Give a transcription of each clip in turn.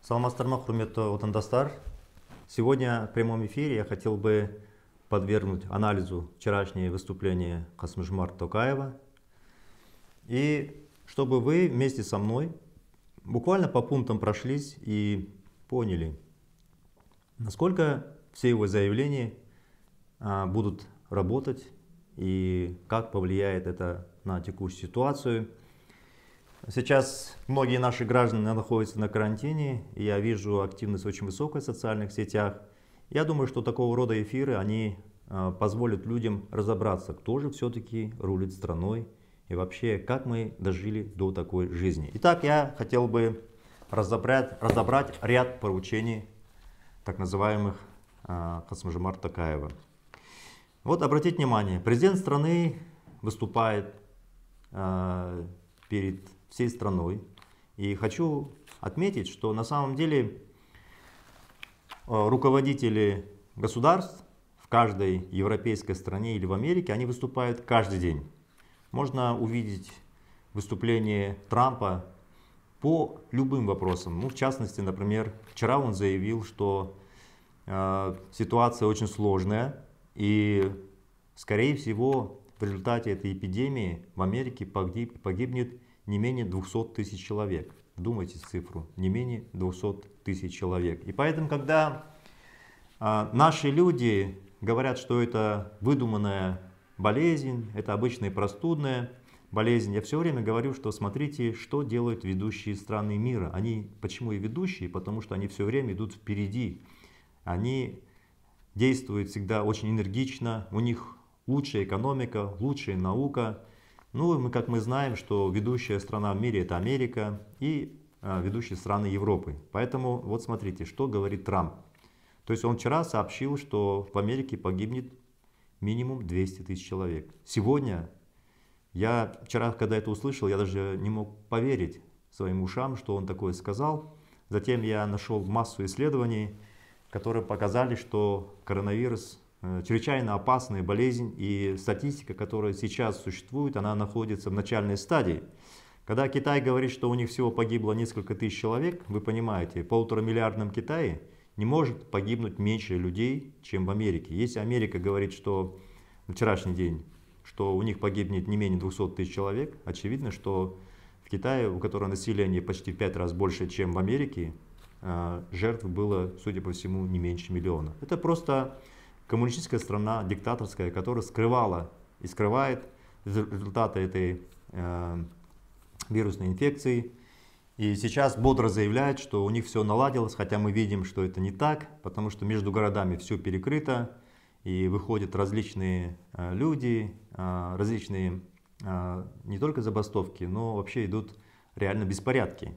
саламатсыздар ма құрметті отандастар сегодня в прямом эфире я хотел бы подвергнуть анализу вчерашнее выступление касым жомарта токаева и чтобы вы вместе со мной буквально по пунктам прошлись и поняли насколько все его заявления а, будут работать и как повлияет это на текущую ситуацию Сейчас многие наши граждане находятся на карантине, и я вижу активность очень высокая в социальных сетях. Я думаю, что такого рода эфиры, они а, позволят людям разобраться, кто же все-таки рулит страной и вообще, как мы дожили до такой жизни. Итак, я хотел бы разобрать, разобрать ряд поручений так называемых а, Хасмажимар Такаева. Вот обратите внимание, президент страны выступает а, перед всей страной. И хочу отметить, что на самом деле э, руководители государств в каждой европейской стране или в Америке, они выступают каждый день. Можно увидеть выступление Трампа по любым вопросам. Ну, в частности, например, вчера он заявил, что э, ситуация очень сложная, и, скорее всего, в результате этой эпидемии в Америке погиб, погибнет не менее 200 тысяч человек. Вдумайтесь цифру, не менее 200 тысяч человек. И поэтому, когда а, наши люди говорят, что это выдуманная болезнь, это обычная простудная болезнь, я все время говорю, что смотрите, что делают ведущие страны мира. Они почему и ведущие? Потому что они все время идут впереди. Они действуют всегда очень энергично, у них лучшая экономика, лучшая наука – ну, мы, как мы знаем, что ведущая страна в мире это Америка и а, ведущие страны Европы. Поэтому вот смотрите, что говорит Трамп. То есть он вчера сообщил, что в Америке погибнет минимум 200 тысяч человек. Сегодня, я вчера, когда это услышал, я даже не мог поверить своим ушам, что он такое сказал. Затем я нашел массу исследований, которые показали, что коронавирус Э, чрезвычайно опасная болезнь, и статистика, которая сейчас существует, она находится в начальной стадии. Когда Китай говорит, что у них всего погибло несколько тысяч человек, вы понимаете, в полуторамиллиардном Китае не может погибнуть меньше людей, чем в Америке. Если Америка говорит, что на вчерашний день, что у них погибнет не менее 200 тысяч человек, очевидно, что в Китае, у которого население почти в 5 раз больше, чем в Америке, э, жертв было, судя по всему, не меньше миллиона. Это просто коммунистическая страна, диктаторская, которая скрывала и скрывает результаты этой э, вирусной инфекции. И сейчас бодро заявляет, что у них все наладилось, хотя мы видим, что это не так, потому что между городами все перекрыто, и выходят различные э, люди, э, различные э, не только забастовки, но вообще идут реально беспорядки.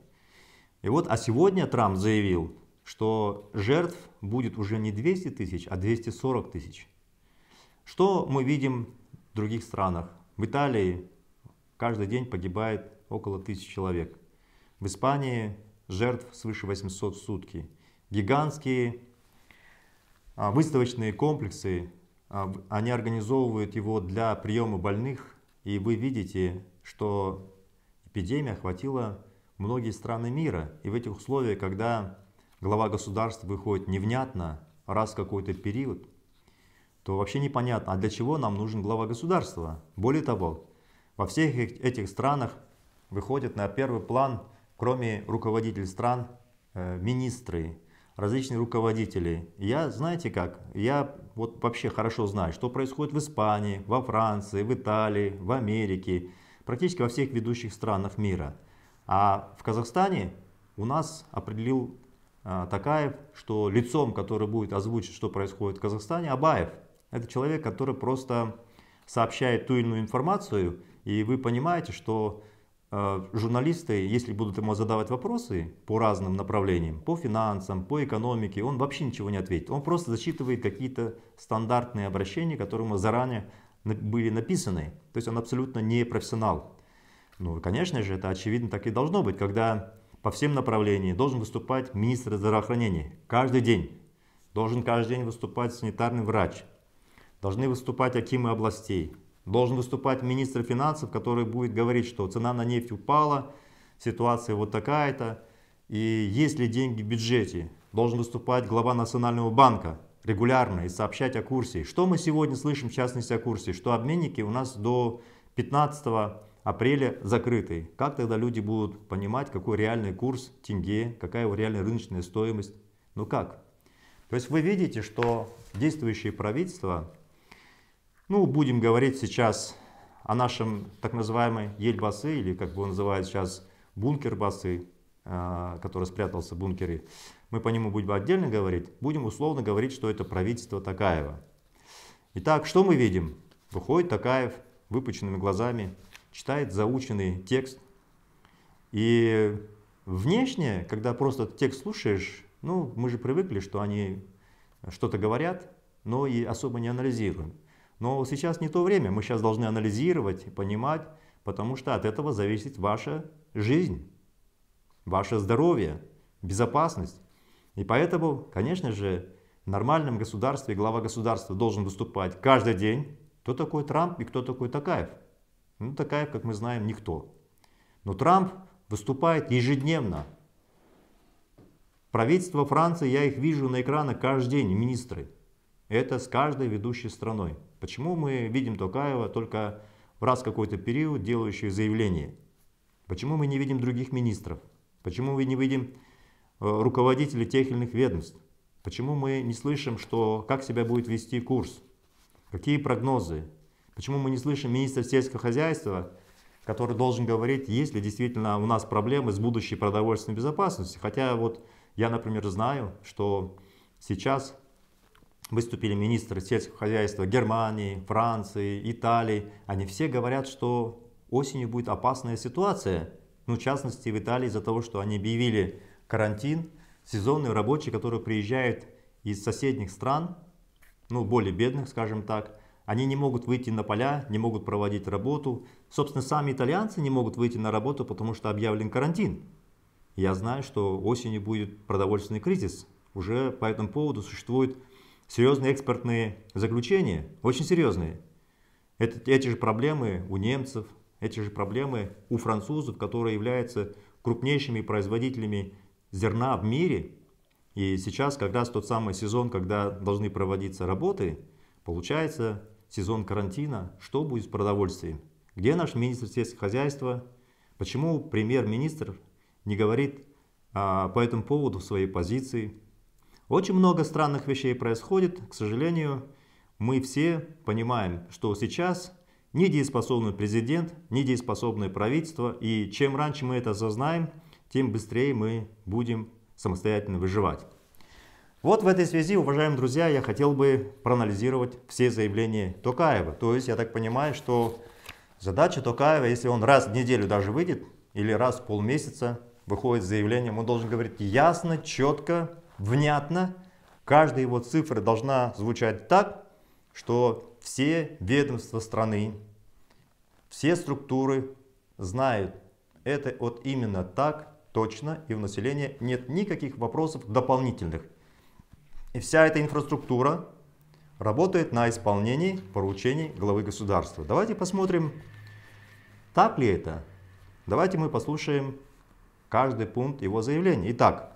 И вот, а сегодня Трамп заявил, что жертв будет уже не 200 тысяч, а 240 тысяч. Что мы видим в других странах? В Италии каждый день погибает около тысячи человек. В Испании жертв свыше 800 в сутки. Гигантские а, выставочные комплексы, а, они организовывают его для приема больных, и вы видите, что эпидемия охватила многие страны мира. И в этих условиях, когда глава государства выходит невнятно, раз в какой-то период, то вообще непонятно, а для чего нам нужен глава государства? Более того, во всех этих странах выходят на первый план, кроме руководителей стран, э, министры, различные руководители. Я, знаете как, я вот вообще хорошо знаю, что происходит в Испании, во Франции, в Италии, в Америке, практически во всех ведущих странах мира. А в Казахстане у нас определил а, Такаев, что лицом, который будет озвучить, что происходит в Казахстане, Абаев. Это человек, который просто сообщает ту или иную информацию, и вы понимаете, что э, журналисты, если будут ему задавать вопросы по разным направлениям, по финансам, по экономике, он вообще ничего не ответит. Он просто зачитывает какие-то стандартные обращения, которые ему заранее были написаны. То есть он абсолютно не профессионал. Ну, конечно же, это очевидно так и должно быть, когда по всем направлениям. Должен выступать министр здравоохранения каждый день. Должен каждый день выступать санитарный врач. Должны выступать акимы областей. Должен выступать министр финансов, который будет говорить, что цена на нефть упала, ситуация вот такая-то. И есть ли деньги в бюджете? Должен выступать глава Национального банка регулярно и сообщать о курсе. Что мы сегодня слышим, в частности, о курсе? Что обменники у нас до 15 апреля закрытый. Как тогда люди будут понимать, какой реальный курс тенге, какая его реальная рыночная стоимость? Ну как? То есть вы видите, что действующее правительство, ну будем говорить сейчас о нашем так называемой Ельбасы, или как бы он называет сейчас бункербасы, а, который спрятался в бункере, мы по нему будем отдельно говорить, будем условно говорить, что это правительство Такаева. Итак, что мы видим? Выходит Такаев выпученными глазами, читает заученный текст. И внешне, когда просто текст слушаешь, ну, мы же привыкли, что они что-то говорят, но и особо не анализируем. Но сейчас не то время, мы сейчас должны анализировать, и понимать, потому что от этого зависит ваша жизнь, ваше здоровье, безопасность. И поэтому, конечно же, в нормальном государстве глава государства должен выступать каждый день, кто такой Трамп и кто такой Такаев. Ну, такая, как мы знаем, никто. Но Трамп выступает ежедневно. Правительство Франции, я их вижу на экранах каждый день, министры. Это с каждой ведущей страной. Почему мы видим Токаева только в раз какой-то период, делающий заявление? Почему мы не видим других министров? Почему мы не видим э, руководителей тех или иных ведомств? Почему мы не слышим, что, как себя будет вести курс? Какие прогнозы? Почему мы не слышим министра сельского хозяйства, который должен говорить, есть ли действительно у нас проблемы с будущей продовольственной безопасностью. Хотя вот я, например, знаю, что сейчас выступили министры сельского хозяйства Германии, Франции, Италии. Они все говорят, что осенью будет опасная ситуация. Ну, в частности, в Италии из-за того, что они объявили карантин, сезонные рабочие, которые приезжают из соседних стран, ну, более бедных, скажем так, они не могут выйти на поля, не могут проводить работу. Собственно, сами итальянцы не могут выйти на работу, потому что объявлен карантин. Я знаю, что осенью будет продовольственный кризис. Уже по этому поводу существуют серьезные экспортные заключения, очень серьезные. Это, эти же проблемы у немцев, эти же проблемы у французов, которые являются крупнейшими производителями зерна в мире. И сейчас как раз тот самый сезон, когда должны проводиться работы, получается сезон карантина, что будет с продовольствием? Где наш министр сельского хозяйства? Почему премьер-министр не говорит а, по этому поводу своей позиции? Очень много странных вещей происходит. К сожалению, мы все понимаем, что сейчас недееспособный президент, недееспособное правительство. И чем раньше мы это зазнаем, тем быстрее мы будем самостоятельно выживать. Вот в этой связи, уважаемые друзья, я хотел бы проанализировать все заявления Токаева. То есть я так понимаю, что задача Токаева, если он раз в неделю даже выйдет, или раз в полмесяца выходит заявление, он должен говорить ясно, четко, внятно. Каждая его цифра должна звучать так, что все ведомства страны, все структуры знают, это вот именно так, точно, и у населения нет никаких вопросов дополнительных. И вся эта инфраструктура работает на исполнении поручений главы государства. Давайте посмотрим, так ли это. Давайте мы послушаем каждый пункт его заявления. Итак,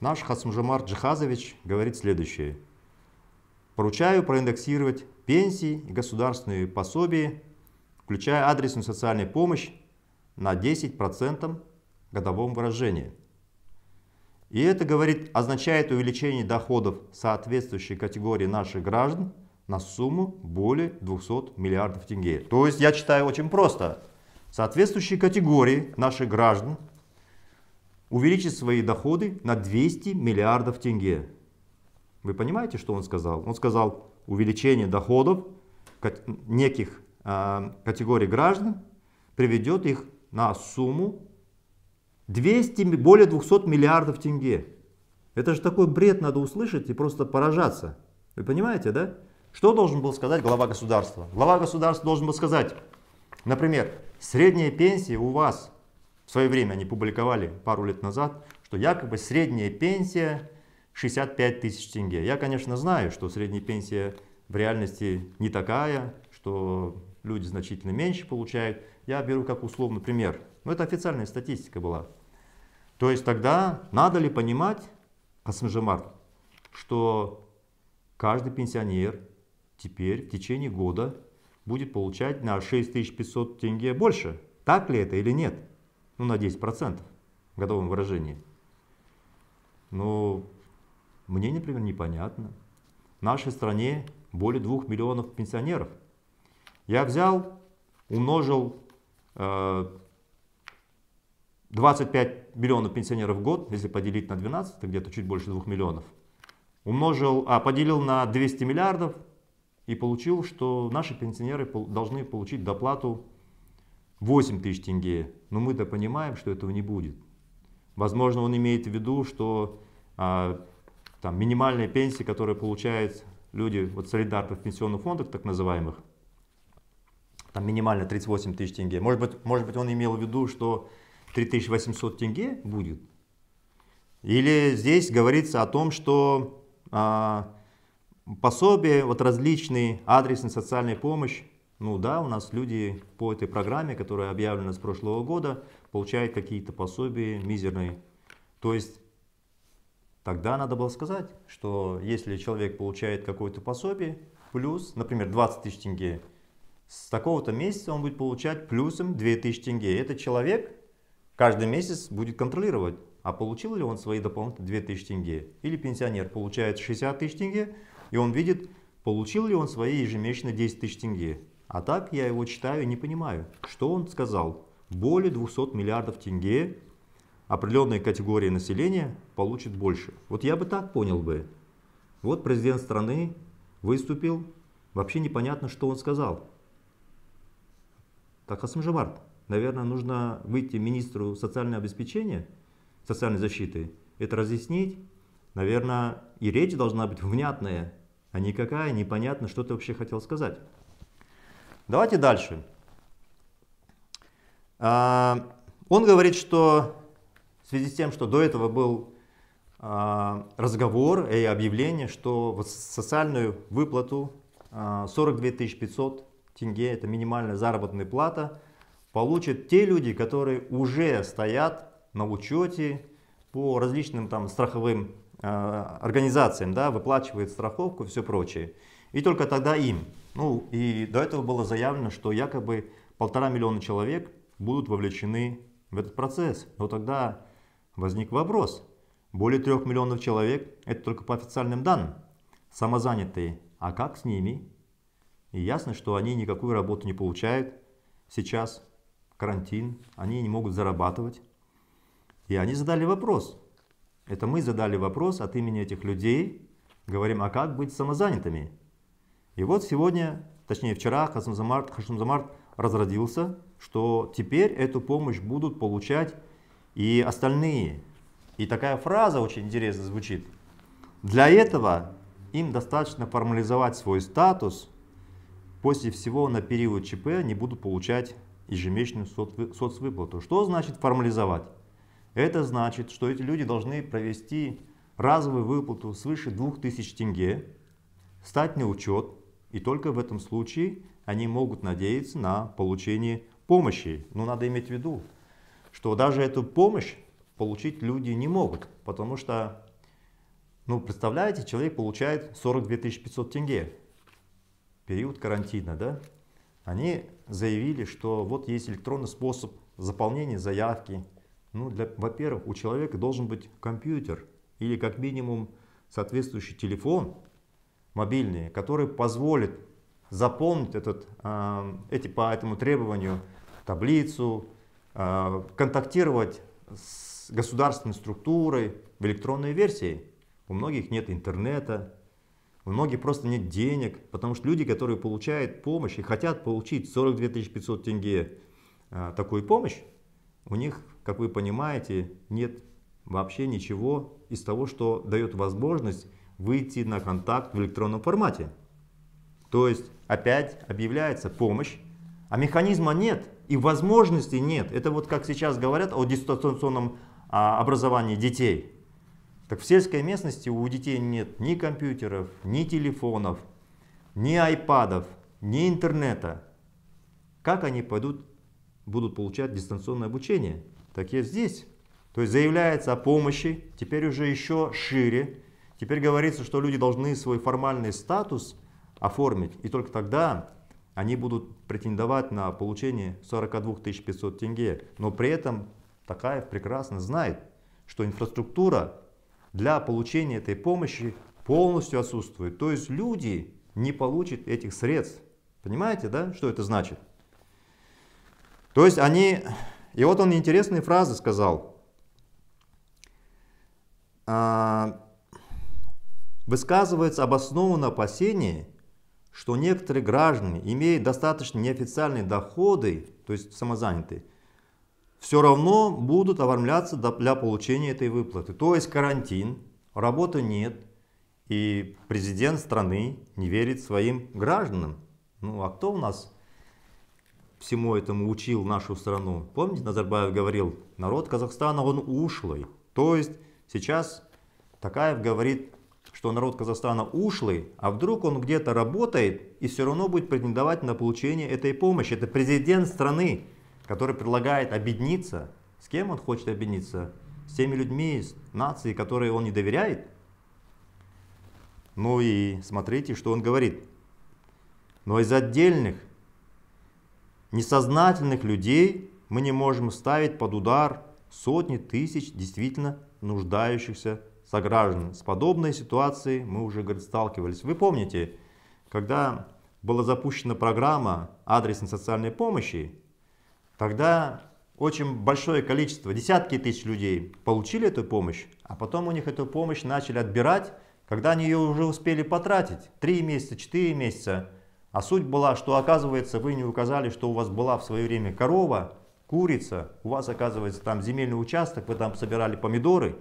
наш Хасмжамар Джихазович говорит следующее. Поручаю проиндексировать пенсии и государственные пособия, включая адресную социальную помощь, на 10% годовом выражении – и это, говорит, означает увеличение доходов соответствующей категории наших граждан на сумму более 200 миллиардов тенге. То есть я читаю очень просто. Соответствующие категории наших граждан увеличат свои доходы на 200 миллиардов тенге. Вы понимаете, что он сказал? Он сказал увеличение доходов неких э, категорий граждан приведет их на сумму 200, более 200 миллиардов тенге. Это же такой бред надо услышать и просто поражаться. Вы понимаете, да? Что должен был сказать глава государства? Глава государства должен был сказать, например, средняя пенсия у вас, в свое время они публиковали пару лет назад, что якобы средняя пенсия 65 тысяч тенге. Я, конечно, знаю, что средняя пенсия в реальности не такая, что люди значительно меньше получают. Я беру как условный пример. Но это официальная статистика была. То есть тогда надо ли понимать, Касмжемар, что каждый пенсионер теперь в течение года будет получать на 6500 тенге больше. Так ли это или нет? Ну, на 10% в годовом выражении. Ну мне, например, непонятно. В нашей стране более 2 миллионов пенсионеров. Я взял, умножил э, 25 миллионов пенсионеров в год, если поделить на 12, это где-то чуть больше 2 миллионов, умножил, а поделил на 200 миллиардов и получил, что наши пенсионеры должны получить доплату 8 тысяч тенге. Но мы-то понимаем, что этого не будет. Возможно, он имеет в виду, что а, там, минимальная пенсия, которую получают люди вот, солидарных пенсионных фондов, так называемых, там минимально 38 тысяч тенге. Может быть, может быть, он имел в виду, что 3800 тенге будет. Или здесь говорится о том, что а, пособие, вот различные адресные социальная помощь, ну да, у нас люди по этой программе, которая объявлена с прошлого года, получают какие-то пособия мизерные. То есть тогда надо было сказать, что если человек получает какое-то пособие, плюс, например, 20 тысяч тенге, с такого-то месяца он будет получать плюсом 2000 тенге. Этот человек каждый месяц будет контролировать, а получил ли он свои дополнительные 2000 тенге. Или пенсионер получает 60 тысяч тенге, и он видит, получил ли он свои ежемесячно 10 тысяч тенге. А так я его читаю и не понимаю, что он сказал. Более 200 миллиардов тенге определенные категории населения получат больше. Вот я бы так понял бы. Вот президент страны выступил, вообще непонятно, что он сказал. Так, Асмжевард, наверное, нужно выйти министру социального обеспечения, социальной защиты, это разъяснить. Наверное, и речь должна быть внятная, а никакая непонятно, что ты вообще хотел сказать. Давайте дальше. А, он говорит, что в связи с тем, что до этого был а, разговор и объявление, что вот социальную выплату 42 а, 500 тенге, это минимальная заработная плата – получат те люди, которые уже стоят на учете по различным там страховым э, организациям, да, выплачивают страховку и все прочее. И только тогда им. Ну и до этого было заявлено, что якобы полтора миллиона человек будут вовлечены в этот процесс. Но тогда возник вопрос. Более трех миллионов человек, это только по официальным данным, самозанятые. А как с ними? И ясно, что они никакую работу не получают сейчас карантин, они не могут зарабатывать. И они задали вопрос. Это мы задали вопрос от имени этих людей, говорим, а как быть самозанятыми? И вот сегодня, точнее вчера, Хашимзамарт, Хашимзамарт разродился, что теперь эту помощь будут получать и остальные. И такая фраза очень интересно звучит. Для этого им достаточно формализовать свой статус, после всего на период ЧП они будут получать ежемесячную соцвыплату. Что значит формализовать? Это значит, что эти люди должны провести разовую выплату свыше 2000 тенге, стать на учет, и только в этом случае они могут надеяться на получение помощи. Но надо иметь в виду, что даже эту помощь получить люди не могут, потому что, ну, представляете, человек получает 42 500 тенге, период карантина, да? они заявили, что вот есть электронный способ заполнения заявки. Ну, во-первых, у человека должен быть компьютер или как минимум соответствующий телефон мобильный, который позволит заполнить этот, э, эти, по этому требованию таблицу, э, контактировать с государственной структурой в электронной версии. У многих нет интернета, у многих просто нет денег, потому что люди, которые получают помощь и хотят получить 42 500 тенге а, такую помощь, у них, как вы понимаете, нет вообще ничего из того, что дает возможность выйти на контакт в электронном формате. То есть опять объявляется помощь, а механизма нет и возможностей нет. Это вот как сейчас говорят о дистанционном а, образовании детей. Так в сельской местности у детей нет ни компьютеров, ни телефонов, ни айпадов, ни интернета. Как они пойдут, будут получать дистанционное обучение? Так и здесь. То есть заявляется о помощи, теперь уже еще шире. Теперь говорится, что люди должны свой формальный статус оформить, и только тогда они будут претендовать на получение 42 500 тенге. Но при этом Такаев прекрасно знает, что инфраструктура для получения этой помощи полностью отсутствует. То есть люди не получат этих средств. Понимаете, да, что это значит? То есть они... И вот он интересные фразы сказал. А, высказывается обоснованное опасение, что некоторые граждане, имея достаточно неофициальные доходы, то есть самозанятые, все равно будут оформляться для получения этой выплаты. То есть карантин, работы нет, и президент страны не верит своим гражданам. Ну а кто у нас всему этому учил нашу страну? Помните, Назарбаев говорил, народ Казахстана, он ушлый. То есть сейчас Такаев говорит, что народ Казахстана ушлый, а вдруг он где-то работает и все равно будет претендовать на получение этой помощи. Это президент страны который предлагает объединиться. С кем он хочет объединиться? С теми людьми, с нацией, которые он не доверяет? Ну и смотрите, что он говорит. Но из отдельных, несознательных людей мы не можем ставить под удар сотни тысяч действительно нуждающихся сограждан. С подобной ситуацией мы уже, говорит, сталкивались. Вы помните, когда была запущена программа адресной социальной помощи, тогда очень большое количество, десятки тысяч людей получили эту помощь, а потом у них эту помощь начали отбирать, когда они ее уже успели потратить. Три месяца, четыре месяца. А суть была, что оказывается вы не указали, что у вас была в свое время корова, курица, у вас оказывается там земельный участок, вы там собирали помидоры,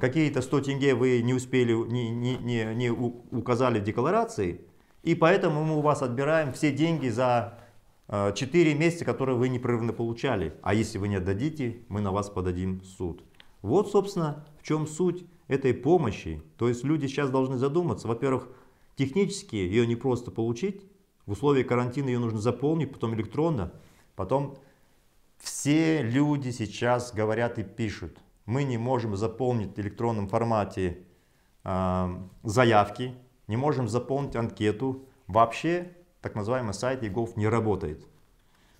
какие-то 100 тенге вы не успели, не, не, не, не указали в декларации, и поэтому мы у вас отбираем все деньги за 4 э, месяца, которые вы непрерывно получали. А если вы не отдадите, мы на вас подадим суд. Вот, собственно, в чем суть этой помощи. То есть люди сейчас должны задуматься. Во-первых, технически ее не просто получить. В условиях карантина ее нужно заполнить, потом электронно. Потом все люди сейчас говорят и пишут. Мы не можем заполнить в электронном формате э, заявки, не можем заполнить анкету. Вообще так называемый сайт ЕГОВ не работает.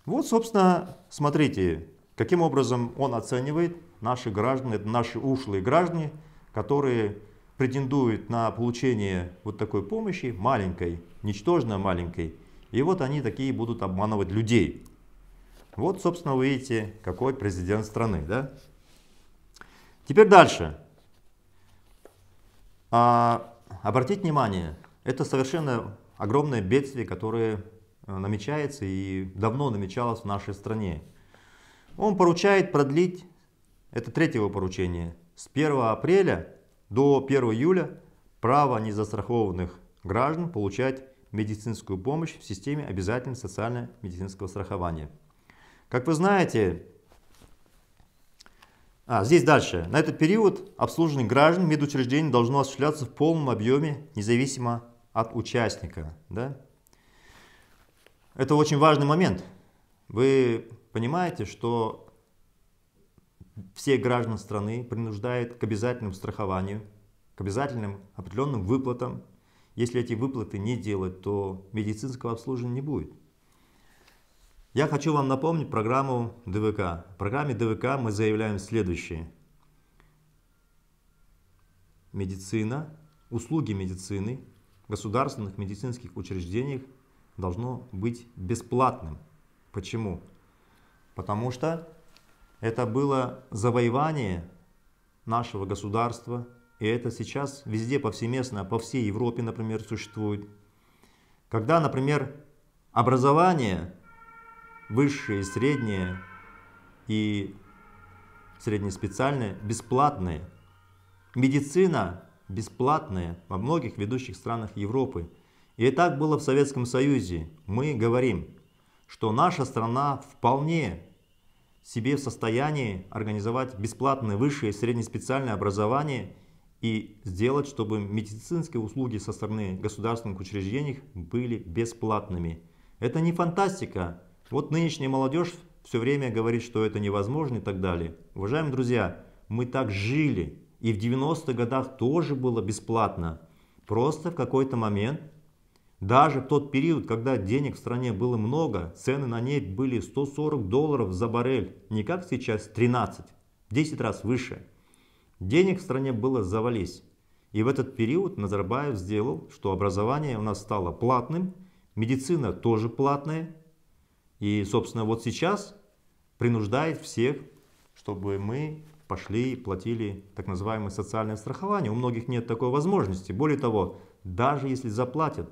Вот, собственно, смотрите, каким образом он оценивает наши граждане, наши ушлые граждане, которые претендуют на получение вот такой помощи, маленькой, ничтожно маленькой. И вот они такие будут обманывать людей. Вот, собственно, вы видите, какой президент страны. Да? Теперь дальше. А, обратите внимание, это совершенно огромное бедствие, которое э, намечается и давно намечалось в нашей стране. Он поручает продлить, это третье его поручение, с 1 апреля до 1 июля право незастрахованных граждан получать медицинскую помощь в системе обязательного социально-медицинского страхования. Как вы знаете, а, здесь дальше. На этот период обслуживание граждан медучреждений должно осуществляться в полном объеме, независимо от участника. Да? Это очень важный момент. Вы понимаете, что все граждан страны принуждает к обязательному страхованию, к обязательным определенным выплатам. Если эти выплаты не делать, то медицинского обслуживания не будет. Я хочу вам напомнить программу ДВК. В программе ДВК мы заявляем следующее. Медицина, услуги медицины, государственных медицинских учреждениях должно быть бесплатным. Почему? Потому что это было завоевание нашего государства, и это сейчас везде повсеместно, по всей Европе, например, существует. Когда, например, образование высшее, и среднее и среднеспециальное бесплатное, медицина бесплатные во многих ведущих странах Европы. И так было в Советском Союзе. Мы говорим, что наша страна вполне себе в состоянии организовать бесплатное высшее и среднеспециальное образование и сделать, чтобы медицинские услуги со стороны государственных учреждений были бесплатными. Это не фантастика. Вот нынешняя молодежь все время говорит, что это невозможно и так далее. Уважаемые друзья, мы так жили и в 90-х годах тоже было бесплатно. Просто в какой-то момент, даже в тот период, когда денег в стране было много, цены на нефть были 140 долларов за баррель. Не как сейчас, 13. 10 раз выше. Денег в стране было завались. И в этот период Назарбаев сделал, что образование у нас стало платным, медицина тоже платная. И, собственно, вот сейчас принуждает всех, чтобы мы пошли и платили так называемое социальное страхование. У многих нет такой возможности. Более того, даже если заплатят,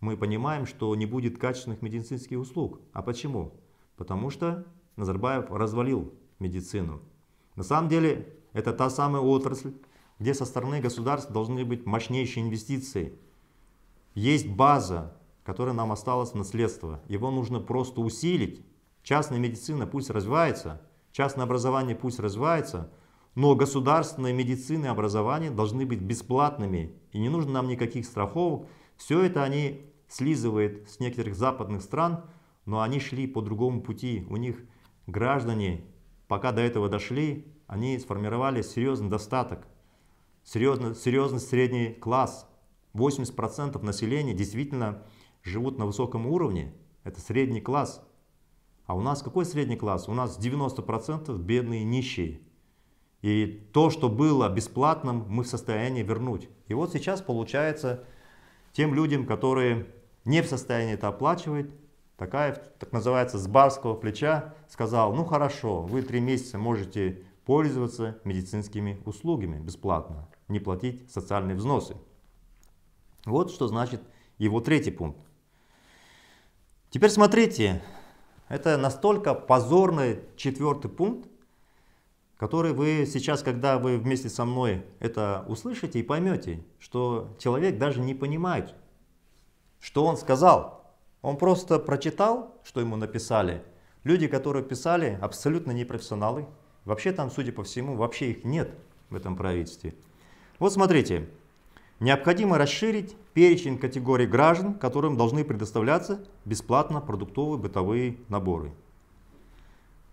мы понимаем, что не будет качественных медицинских услуг. А почему? Потому что Назарбаев развалил медицину. На самом деле, это та самая отрасль, где со стороны государства должны быть мощнейшие инвестиции. Есть база, которая нам осталась в наследство. Его нужно просто усилить. Частная медицина пусть развивается, Частное образование пусть развивается, но государственные медицина и образование должны быть бесплатными, и не нужно нам никаких страховок. Все это они слизывают с некоторых западных стран, но они шли по другому пути. У них граждане, пока до этого дошли, они сформировали серьезный достаток, серьезный, серьезный средний класс. 80% населения действительно живут на высоком уровне, это средний класс – а у нас какой средний класс? У нас 90% бедные нищие. И то, что было бесплатным, мы в состоянии вернуть. И вот сейчас получается тем людям, которые не в состоянии это оплачивать, такая так называется, с барского плеча сказал, ну хорошо, вы три месяца можете пользоваться медицинскими услугами бесплатно, не платить социальные взносы. Вот что значит его третий пункт. Теперь смотрите, это настолько позорный четвертый пункт, который вы сейчас, когда вы вместе со мной это услышите и поймете, что человек даже не понимает, что он сказал. Он просто прочитал, что ему написали. Люди, которые писали, абсолютно не профессионалы. Вообще там, судя по всему, вообще их нет в этом правительстве. Вот смотрите, Необходимо расширить перечень категорий граждан, которым должны предоставляться бесплатно продуктовые бытовые наборы.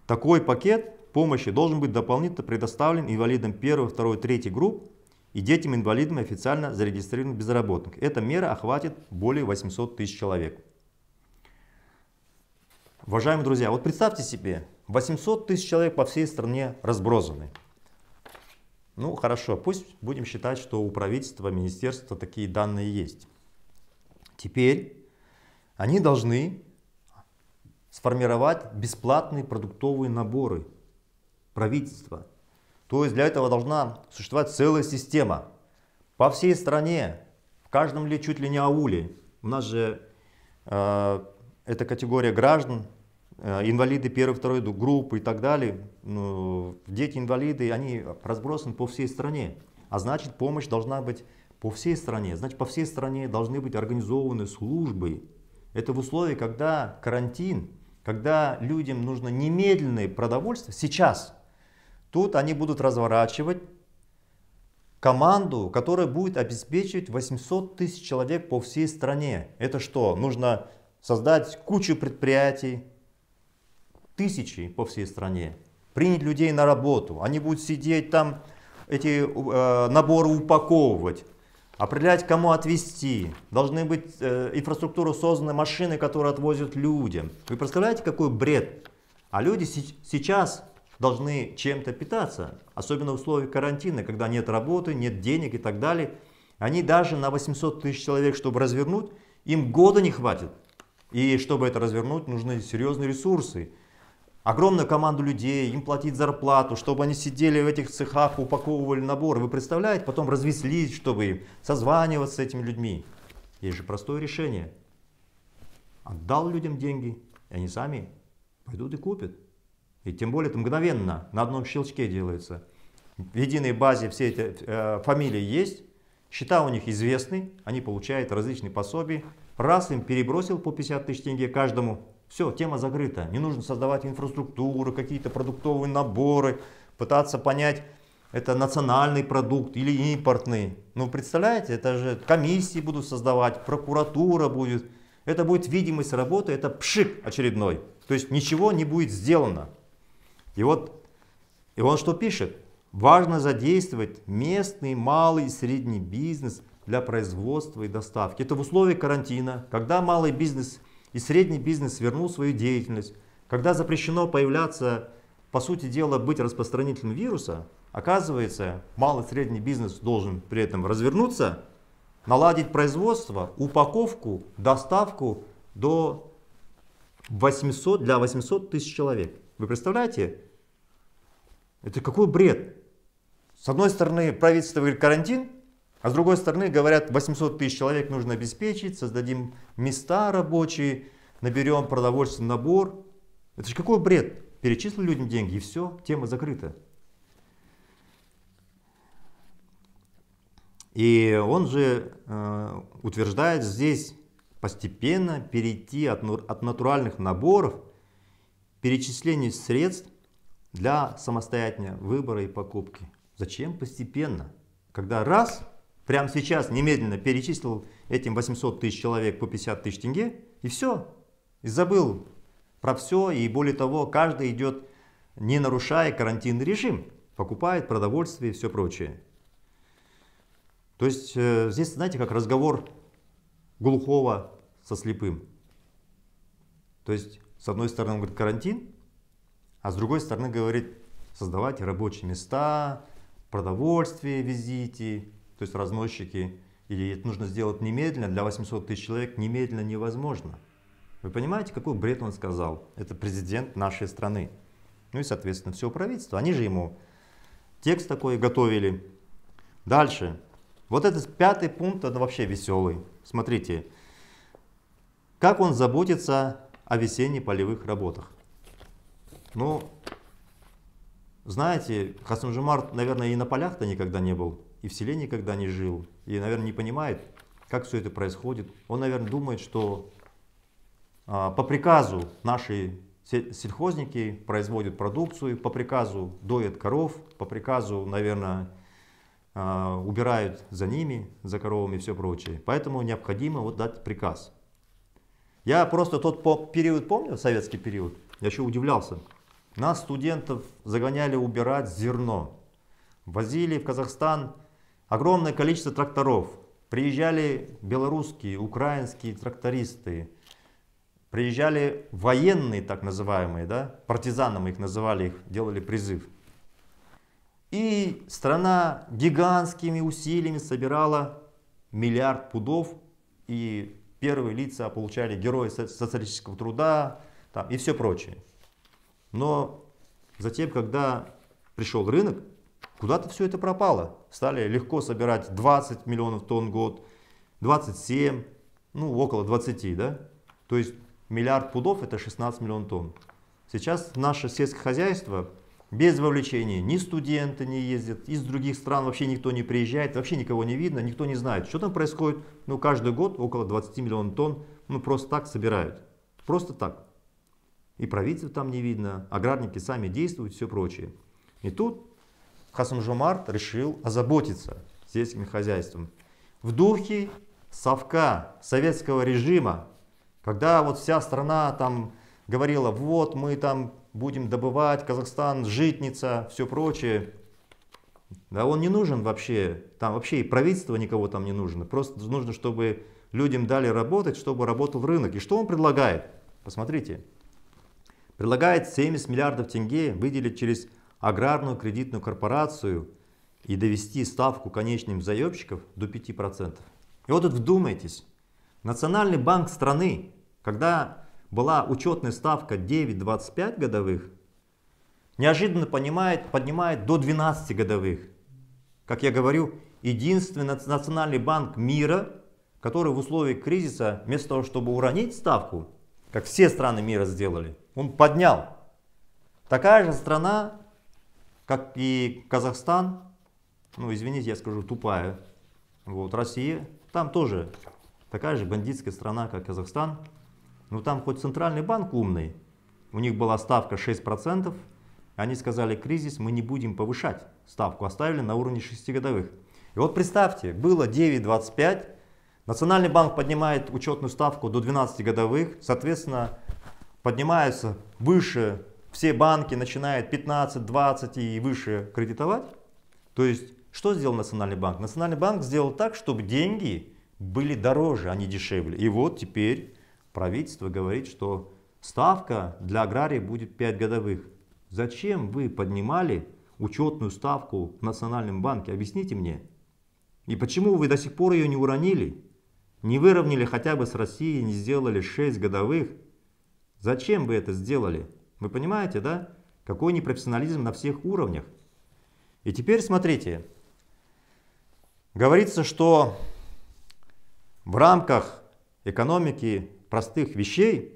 Такой пакет помощи должен быть дополнительно предоставлен инвалидам 1, 2, 3 групп и детям-инвалидам официально зарегистрированных безработных. Эта мера охватит более 800 тысяч человек. Уважаемые друзья, вот представьте себе, 800 тысяч человек по всей стране разбросаны. Ну хорошо, пусть будем считать, что у правительства, министерства такие данные есть. Теперь они должны сформировать бесплатные продуктовые наборы правительства. То есть для этого должна существовать целая система. По всей стране, в каждом ли чуть ли не ауле. У нас же э, эта категория граждан Э, инвалиды первой, второй группы и так далее, ну, дети-инвалиды, они разбросаны по всей стране. А значит, помощь должна быть по всей стране. Значит, по всей стране должны быть организованы службы. Это в условии, когда карантин, когда людям нужно немедленное продовольствие, сейчас. Тут они будут разворачивать команду, которая будет обеспечивать 800 тысяч человек по всей стране. Это что? Нужно создать кучу предприятий, тысячи по всей стране, принять людей на работу, они будут сидеть там, эти э, наборы упаковывать, определять, кому отвезти. Должны быть э, инфраструктура созданы, машины, которые отвозят людям. Вы представляете, какой бред? А люди сейчас должны чем-то питаться, особенно в условиях карантина, когда нет работы, нет денег и так далее. Они даже на 800 тысяч человек, чтобы развернуть, им года не хватит. И чтобы это развернуть, нужны серьезные ресурсы огромную команду людей, им платить зарплату, чтобы они сидели в этих цехах, упаковывали наборы. Вы представляете, потом развеселить, чтобы созваниваться с этими людьми. Есть же простое решение. Отдал людям деньги, и они сами пойдут и купят. И тем более это мгновенно, на одном щелчке делается. В единой базе все эти э, фамилии есть, счета у них известны, они получают различные пособия. Раз им перебросил по 50 тысяч тенге каждому, все, тема закрыта. Не нужно создавать инфраструктуру, какие-то продуктовые наборы, пытаться понять, это национальный продукт или импортный. Ну, представляете, это же комиссии будут создавать, прокуратура будет. Это будет видимость работы, это пшик очередной. То есть ничего не будет сделано. И вот и он что пишет? Важно задействовать местный, малый и средний бизнес для производства и доставки. Это в условиях карантина, когда малый бизнес и средний бизнес вернул свою деятельность, когда запрещено появляться, по сути дела, быть распространителем вируса, оказывается, малый и средний бизнес должен при этом развернуться, наладить производство, упаковку, доставку до 800, для 800 тысяч человек. Вы представляете? Это какой бред? С одной стороны, правительство говорит карантин, а с другой стороны, говорят, 800 тысяч человек нужно обеспечить, создадим места рабочие, наберем продовольственный набор. Это же какой бред? Перечисли людям деньги и все, тема закрыта. И он же э, утверждает здесь постепенно перейти от, от натуральных наборов перечислению средств для самостоятельного выбора и покупки. Зачем постепенно? Когда раз прямо сейчас немедленно перечислил этим 800 тысяч человек по 50 тысяч тенге, и все. И забыл про все, и более того, каждый идет, не нарушая карантинный режим, покупает продовольствие и все прочее. То есть э, здесь, знаете, как разговор глухого со слепым. То есть, с одной стороны, он говорит карантин, а с другой стороны, говорит, создавайте рабочие места, продовольствие везите, то есть разносчики, или это нужно сделать немедленно, для 800 тысяч человек немедленно невозможно. Вы понимаете, какой бред он сказал? Это президент нашей страны. Ну и, соответственно, все правительство. Они же ему текст такой готовили. Дальше. Вот этот пятый пункт, это вообще веселый. Смотрите, как он заботится о весенних полевых работах. Ну, знаете, Хасанжумар, наверное, и на полях-то никогда не был и в селе никогда не жил, и, наверное, не понимает, как все это происходит. Он, наверное, думает, что а, по приказу наши сельхозники производят продукцию, по приказу доят коров, по приказу, наверное, а, убирают за ними, за коровами и все прочее. Поэтому необходимо вот дать приказ. Я просто тот период помню, советский период, я еще удивлялся. Нас, студентов, загоняли убирать зерно. Возили в Казахстан огромное количество тракторов. Приезжали белорусские, украинские трактористы, приезжали военные, так называемые, да, партизаны мы их называли, их делали призыв. И страна гигантскими усилиями собирала миллиард пудов, и первые лица получали герои социалистического труда там, и все прочее. Но затем, когда пришел рынок, куда-то все это пропало стали легко собирать 20 миллионов тонн в год, 27, ну около 20, да? То есть миллиард пудов это 16 миллионов тонн. Сейчас наше сельское хозяйство без вовлечения, ни студенты не ездят, из других стран вообще никто не приезжает, вообще никого не видно, никто не знает, что там происходит. Ну, каждый год около 20 миллионов тонн, ну, просто так собирают, просто так. И правительство там не видно, аграрники сами действуют, все прочее. И тут Хасмжумарт решил озаботиться сельским хозяйством. В духе совка советского режима, когда вот вся страна там говорила, вот мы там будем добывать, Казахстан, житница, все прочее. Да он не нужен вообще, там вообще и правительство никого там не нужно. Просто нужно, чтобы людям дали работать, чтобы работал рынок. И что он предлагает? Посмотрите. Предлагает 70 миллиардов тенге выделить через аграрную кредитную корпорацию и довести ставку конечным заемщиков до 5%. И вот тут вдумайтесь, Национальный банк страны, когда была учетная ставка 9,25 годовых, неожиданно понимает, поднимает до 12 годовых. Как я говорю, единственный национальный банк мира, который в условиях кризиса, вместо того, чтобы уронить ставку, как все страны мира сделали, он поднял. Такая же страна как и Казахстан, ну извините, я скажу, тупая. Вот, Россия, там тоже такая же бандитская страна, как Казахстан. Но ну, там хоть центральный банк умный, у них была ставка 6%, они сказали, кризис, мы не будем повышать ставку, оставили на уровне 6 годовых. И вот представьте, было 9,25, Национальный банк поднимает учетную ставку до 12 годовых, соответственно, поднимается выше все банки начинают 15, 20 и выше кредитовать, то есть что сделал Национальный банк? Национальный банк сделал так, чтобы деньги были дороже, а не дешевле. И вот теперь правительство говорит, что ставка для аграрии будет 5 годовых. Зачем вы поднимали учетную ставку в Национальном банке? Объясните мне. И почему вы до сих пор ее не уронили? Не выровняли хотя бы с Россией, не сделали 6 годовых? Зачем вы это сделали? Вы понимаете, да? Какой непрофессионализм на всех уровнях. И теперь смотрите. Говорится, что в рамках экономики простых вещей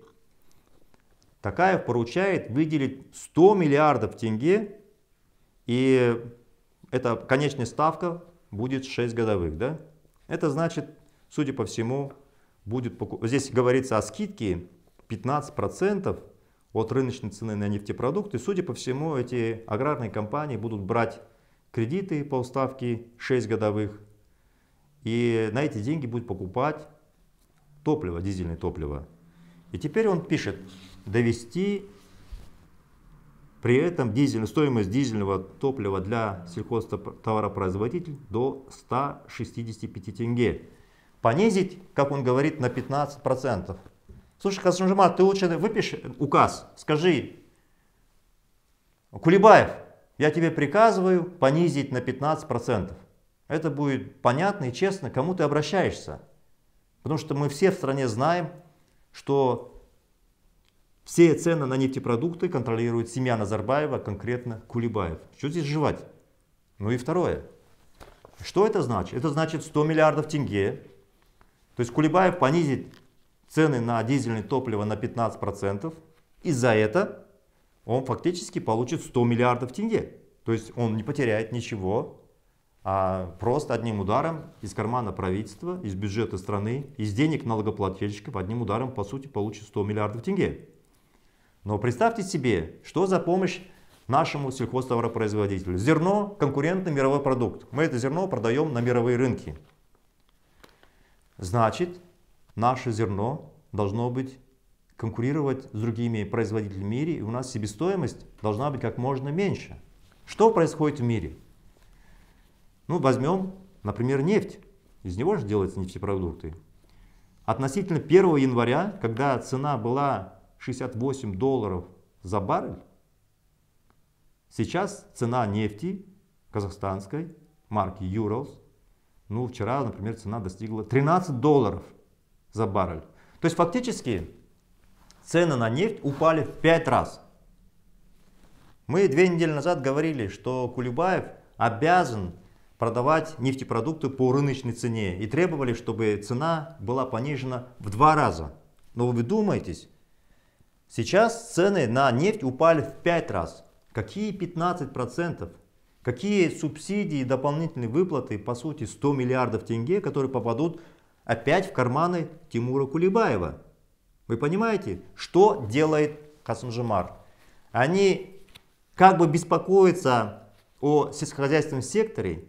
Такаев поручает выделить 100 миллиардов тенге, и эта конечная ставка будет 6 годовых. Да? Это значит, судя по всему, будет, здесь говорится о скидке 15% процентов от рыночной цены на нефтепродукты. Судя по всему, эти аграрные компании будут брать кредиты по ставке 6 годовых. И на эти деньги будет покупать топливо, дизельное топливо. И теперь он пишет, довести при этом дизель, стоимость дизельного топлива для сельхозтоваропроизводителей до 165 тенге. Понизить, как он говорит, на 15%. Слушай, Касумжимат, ты лучше выпиши указ, скажи, Кулибаев, я тебе приказываю понизить на 15%. Это будет понятно и честно, кому ты обращаешься. Потому что мы все в стране знаем, что все цены на нефтепродукты контролирует семья Назарбаева, конкретно Кулибаев. Что здесь жевать? Ну и второе. Что это значит? Это значит 100 миллиардов тенге. То есть Кулибаев понизит цены на дизельное топливо на 15%, и за это он фактически получит 100 миллиардов тенге. То есть он не потеряет ничего, а просто одним ударом из кармана правительства, из бюджета страны, из денег налогоплательщиков, одним ударом, по сути, получит 100 миллиардов тенге. Но представьте себе, что за помощь нашему сельхозтоваропроизводителю. Зерно – конкурентный мировой продукт. Мы это зерно продаем на мировые рынки. Значит, наше зерно должно быть конкурировать с другими производителями в мире и у нас себестоимость должна быть как можно меньше. Что происходит в мире? Ну, возьмем, например, нефть. Из него же делаются нефтепродукты. Относительно 1 января, когда цена была 68 долларов за баррель, сейчас цена нефти казахстанской марки Urals, ну, вчера, например, цена достигла 13 долларов – за баррель. То есть фактически цены на нефть упали в 5 раз. Мы две недели назад говорили, что Кулебаев обязан продавать нефтепродукты по рыночной цене и требовали, чтобы цена была понижена в два раза. Но вы думаетесь, сейчас цены на нефть упали в 5 раз. Какие 15%? процентов, Какие субсидии, дополнительные выплаты, по сути 100 миллиардов тенге, которые попадут Опять в карманы Тимура Кулебаева. Вы понимаете, что делает Касумжимар? Они как бы беспокоятся о сельскохозяйственном секторе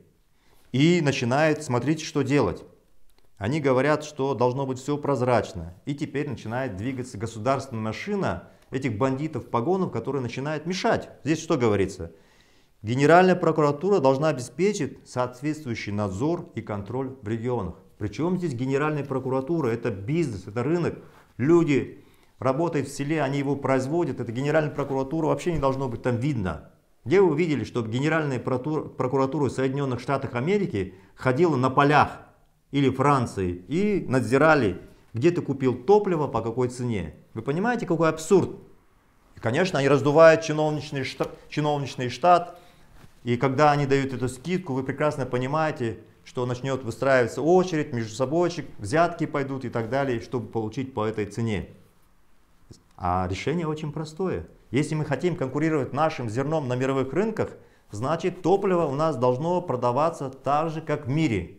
и начинают смотреть, что делать. Они говорят, что должно быть все прозрачно. И теперь начинает двигаться государственная машина этих бандитов погонов, которые начинают мешать. Здесь что говорится? Генеральная прокуратура должна обеспечить соответствующий надзор и контроль в регионах. Причем здесь генеральная прокуратура, это бизнес, это рынок, люди работают в селе, они его производят, это генеральная прокуратура вообще не должно быть там видно. Где вы видели, чтобы генеральная прокуратура Соединенных Штатов Америки ходила на полях или Франции и надзирали, где ты купил топливо, по какой цене? Вы понимаете, какой абсурд? И, конечно, они раздувают чиновничный штат, чиновничный штат, и когда они дают эту скидку, вы прекрасно понимаете, что начнет выстраиваться очередь, между собой, взятки пойдут и так далее, чтобы получить по этой цене. А решение очень простое. Если мы хотим конкурировать нашим зерном на мировых рынках, значит топливо у нас должно продаваться так же, как в мире.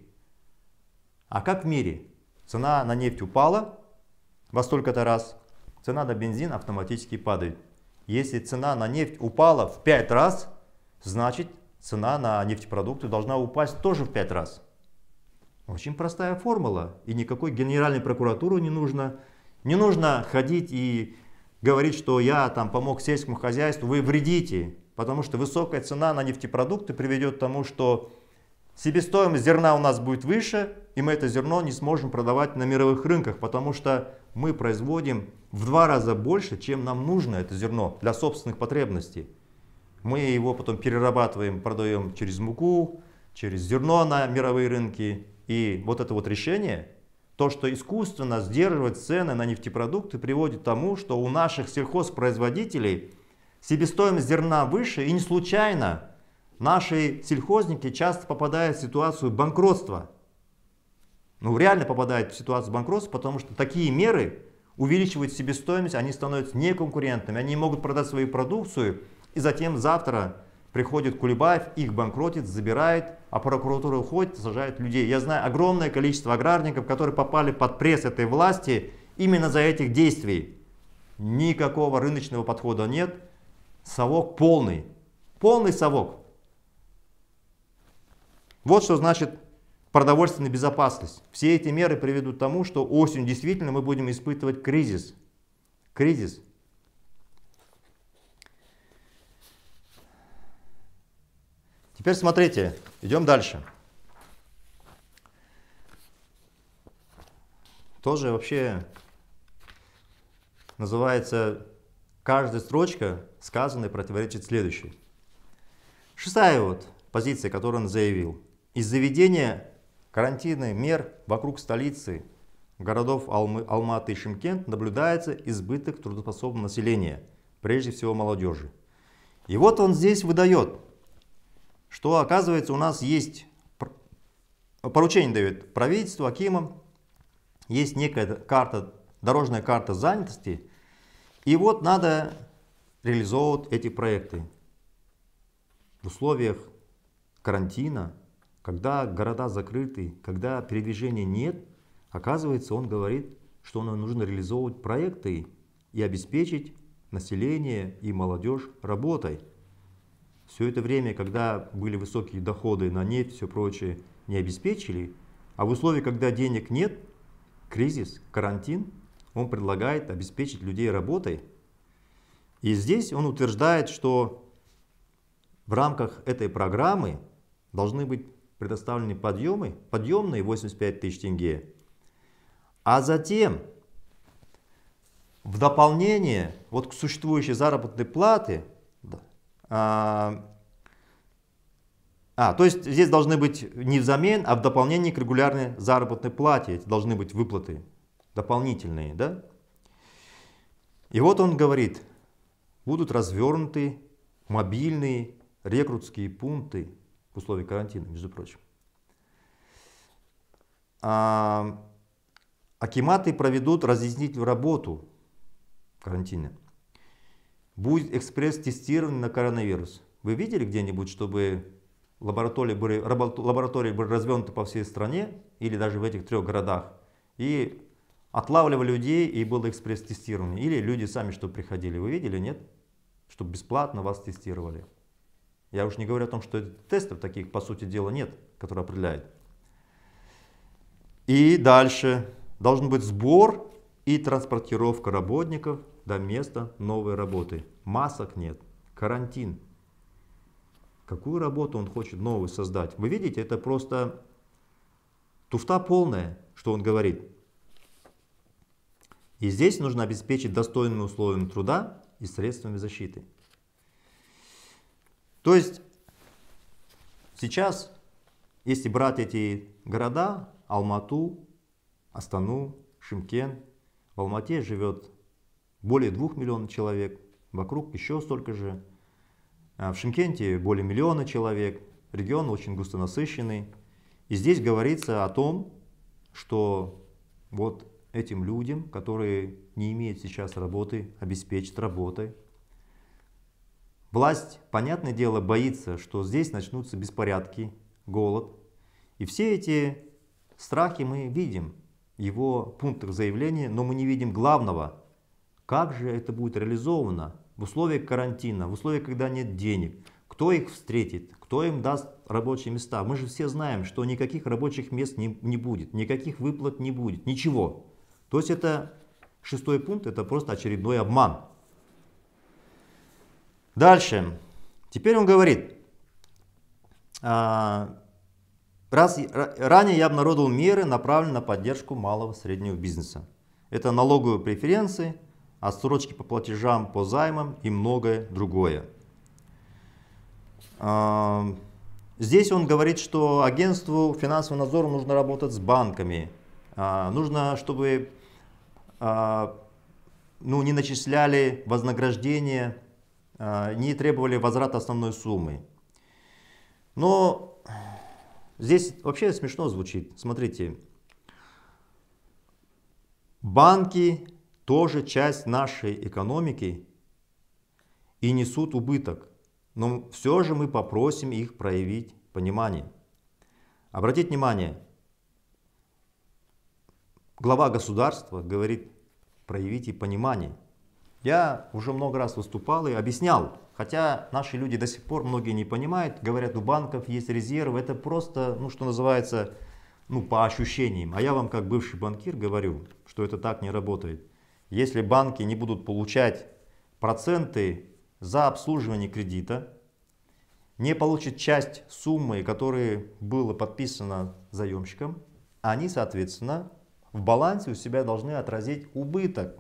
А как в мире? Цена на нефть упала во столько-то раз, цена на бензин автоматически падает. Если цена на нефть упала в 5 раз, значит цена на нефтепродукты должна упасть тоже в 5 раз. Очень простая формула, и никакой генеральной прокуратуры не нужно. Не нужно ходить и говорить, что я там помог сельскому хозяйству, вы вредите, потому что высокая цена на нефтепродукты приведет к тому, что себестоимость зерна у нас будет выше, и мы это зерно не сможем продавать на мировых рынках, потому что мы производим в два раза больше, чем нам нужно это зерно для собственных потребностей. Мы его потом перерабатываем, продаем через муку, через зерно на мировые рынки. И вот это вот решение, то, что искусственно сдерживать цены на нефтепродукты, приводит к тому, что у наших сельхозпроизводителей себестоимость зерна выше, и не случайно наши сельхозники часто попадают в ситуацию банкротства. Ну, реально попадают в ситуацию банкротства, потому что такие меры увеличивают себестоимость, они становятся неконкурентными, они могут продать свою продукцию и затем завтра приходит Кулебаев, их банкротит, забирает, а прокуратура уходит, сажает людей. Я знаю огромное количество аграрников, которые попали под пресс этой власти именно за этих действий. Никакого рыночного подхода нет. Совок полный. Полный совок. Вот что значит продовольственная безопасность. Все эти меры приведут к тому, что осенью действительно мы будем испытывать кризис. Кризис. Теперь смотрите, идем дальше. Тоже вообще называется «Каждая строчка сказанной противоречит следующей». Шестая вот позиция, которую он заявил. Из заведения карантинных мер вокруг столицы городов Алмы, Алматы и Шимкент наблюдается избыток трудоспособного населения, прежде всего молодежи. И вот он здесь выдает что оказывается у нас есть, поручение дает правительство, Акимам, есть некая карта, дорожная карта занятости, и вот надо реализовывать эти проекты в условиях карантина, когда города закрыты, когда передвижения нет, оказывается, он говорит, что нам нужно реализовывать проекты и обеспечить население и молодежь работой. Все это время, когда были высокие доходы на нефть, все прочее, не обеспечили. А в условиях, когда денег нет, кризис, карантин, он предлагает обеспечить людей работой. И здесь он утверждает, что в рамках этой программы должны быть предоставлены подъемы, подъемные 85 тысяч тенге. А затем в дополнение вот к существующей заработной плате а, а, то есть здесь должны быть не взамен, а в дополнение к регулярной заработной плате должны быть выплаты дополнительные, да? И вот он говорит, будут развернуты мобильные рекрутские пункты в условиях карантина, между прочим. А, акиматы проведут разъяснительную работу карантина будет экспресс-тестирован на коронавирус. Вы видели где-нибудь, чтобы лаборатории были, лаборатории были развернуты по всей стране или даже в этих трех городах и отлавливали людей и было экспресс-тестирование? Или люди сами, что приходили, вы видели, нет? Чтобы бесплатно вас тестировали. Я уж не говорю о том, что тестов таких, по сути дела, нет, которые определяют. И дальше должен быть сбор и транспортировка работников – до места новой работы. Масок нет, карантин. Какую работу он хочет новую создать? Вы видите, это просто туфта полная, что он говорит. И здесь нужно обеспечить достойными условиями труда и средствами защиты. То есть сейчас, если брать эти города, Алмату, Астану, Шимкент, в Алмате живет более 2 миллионов человек, вокруг еще столько же. А в Шимкенте более миллиона человек, регион очень густонасыщенный. И здесь говорится о том, что вот этим людям, которые не имеют сейчас работы, обеспечить работой. Власть, понятное дело, боится, что здесь начнутся беспорядки, голод. И все эти страхи мы видим, его пунктах заявления, но мы не видим главного – как же это будет реализовано в условиях карантина, в условиях, когда нет денег? Кто их встретит? Кто им даст рабочие места? Мы же все знаем, что никаких рабочих мест не, не будет, никаких выплат не будет, ничего. То есть это шестой пункт, это просто очередной обман. Дальше. Теперь он говорит, а, раз, ранее я обнародовал меры, направленные на поддержку малого и среднего бизнеса. Это налоговые преференции, отсрочки а по платежам, по займам и многое другое. А, здесь он говорит, что агентству финансового надзора нужно работать с банками. А, нужно, чтобы ну, не начисляли вознаграждение, не требовали возврата основной суммы. Но здесь вообще смешно звучит. Смотрите, банки тоже часть нашей экономики и несут убыток, но все же мы попросим их проявить понимание. Обратите внимание, глава государства говорит, проявите понимание. Я уже много раз выступал и объяснял, хотя наши люди до сих пор многие не понимают, говорят, у банков есть резервы, это просто, ну что называется, ну по ощущениям. А я вам как бывший банкир говорю, что это так не работает если банки не будут получать проценты за обслуживание кредита, не получат часть суммы, которая была подписана заемщиком, они, соответственно, в балансе у себя должны отразить убыток.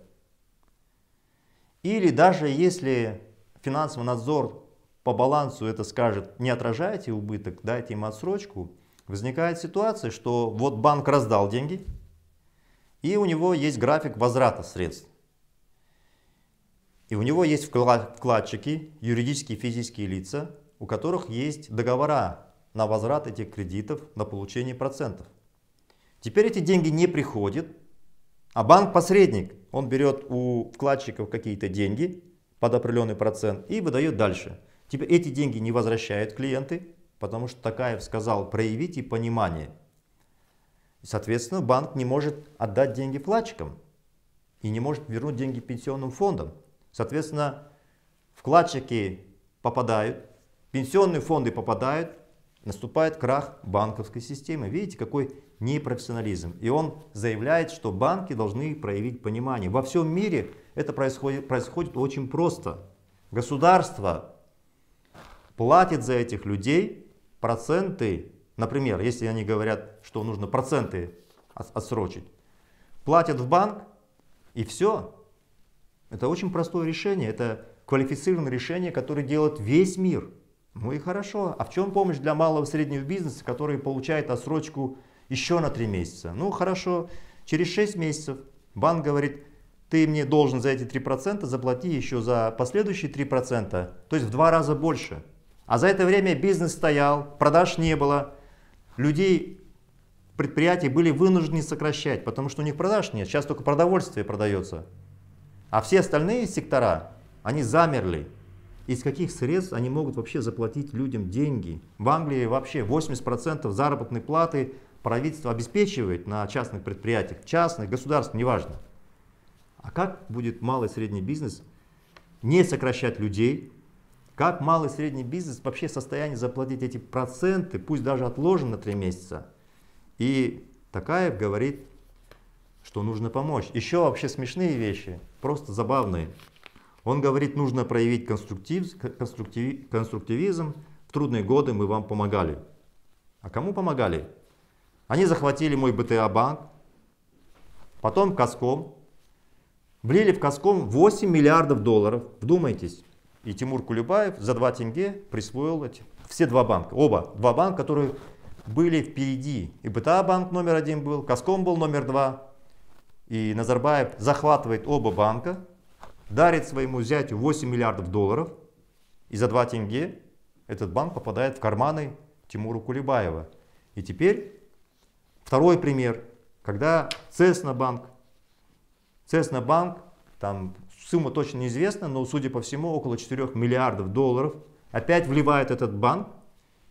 Или даже если финансовый надзор по балансу это скажет, не отражайте убыток, дайте им отсрочку, возникает ситуация, что вот банк раздал деньги, и у него есть график возврата средств. И у него есть вкладчики, юридические и физические лица, у которых есть договора на возврат этих кредитов, на получение процентов. Теперь эти деньги не приходят, а банк-посредник, он берет у вкладчиков какие-то деньги под определенный процент и выдает дальше. Теперь эти деньги не возвращают клиенты, потому что Такаев сказал проявите понимание – Соответственно, банк не может отдать деньги вкладчикам и не может вернуть деньги пенсионным фондам. Соответственно, вкладчики попадают, пенсионные фонды попадают, наступает крах банковской системы. Видите, какой непрофессионализм. И он заявляет, что банки должны проявить понимание. Во всем мире это происходит, происходит очень просто. Государство платит за этих людей проценты. Например, если они говорят, что нужно проценты отсрочить. Платят в банк и все. Это очень простое решение, это квалифицированное решение, которое делает весь мир. Ну и хорошо. А в чем помощь для малого и среднего бизнеса, который получает отсрочку еще на 3 месяца? Ну хорошо, через 6 месяцев банк говорит, ты мне должен за эти 3% заплати еще за последующие 3%, то есть в два раза больше. А за это время бизнес стоял, продаж не было, людей предприятий были вынуждены сокращать, потому что у них продаж нет. Сейчас только продовольствие продается. А все остальные сектора, они замерли. Из каких средств они могут вообще заплатить людям деньги? В Англии вообще 80% заработной платы правительство обеспечивает на частных предприятиях, частных, государств, неважно. А как будет малый и средний бизнес не сокращать людей? Как малый и средний бизнес вообще в состоянии заплатить эти проценты, пусть даже отложен на 3 месяца? И Такаев говорит, что нужно помочь. Еще вообще смешные вещи, просто забавные. Он говорит, нужно проявить конструктив, конструктив, конструктивизм. В трудные годы мы вам помогали. А кому помогали? Они захватили мой БТА-банк, потом Каском, влили в Каском 8 миллиардов долларов. Вдумайтесь. И Тимур Кулебаев за 2 тенге присвоил эти, все два банка, оба, два банка, которые были впереди. И БТА банк номер один был, Казком был номер два. И Назарбаев захватывает оба банка, дарит своему зятю 8 миллиардов долларов. И за 2 тенге этот банк попадает в карманы Тимура Кулебаева. И теперь второй пример, когда Цеснабанк, Цеснабанк, там сумма точно неизвестна, но судя по всему около 4 миллиардов долларов опять вливает этот банк.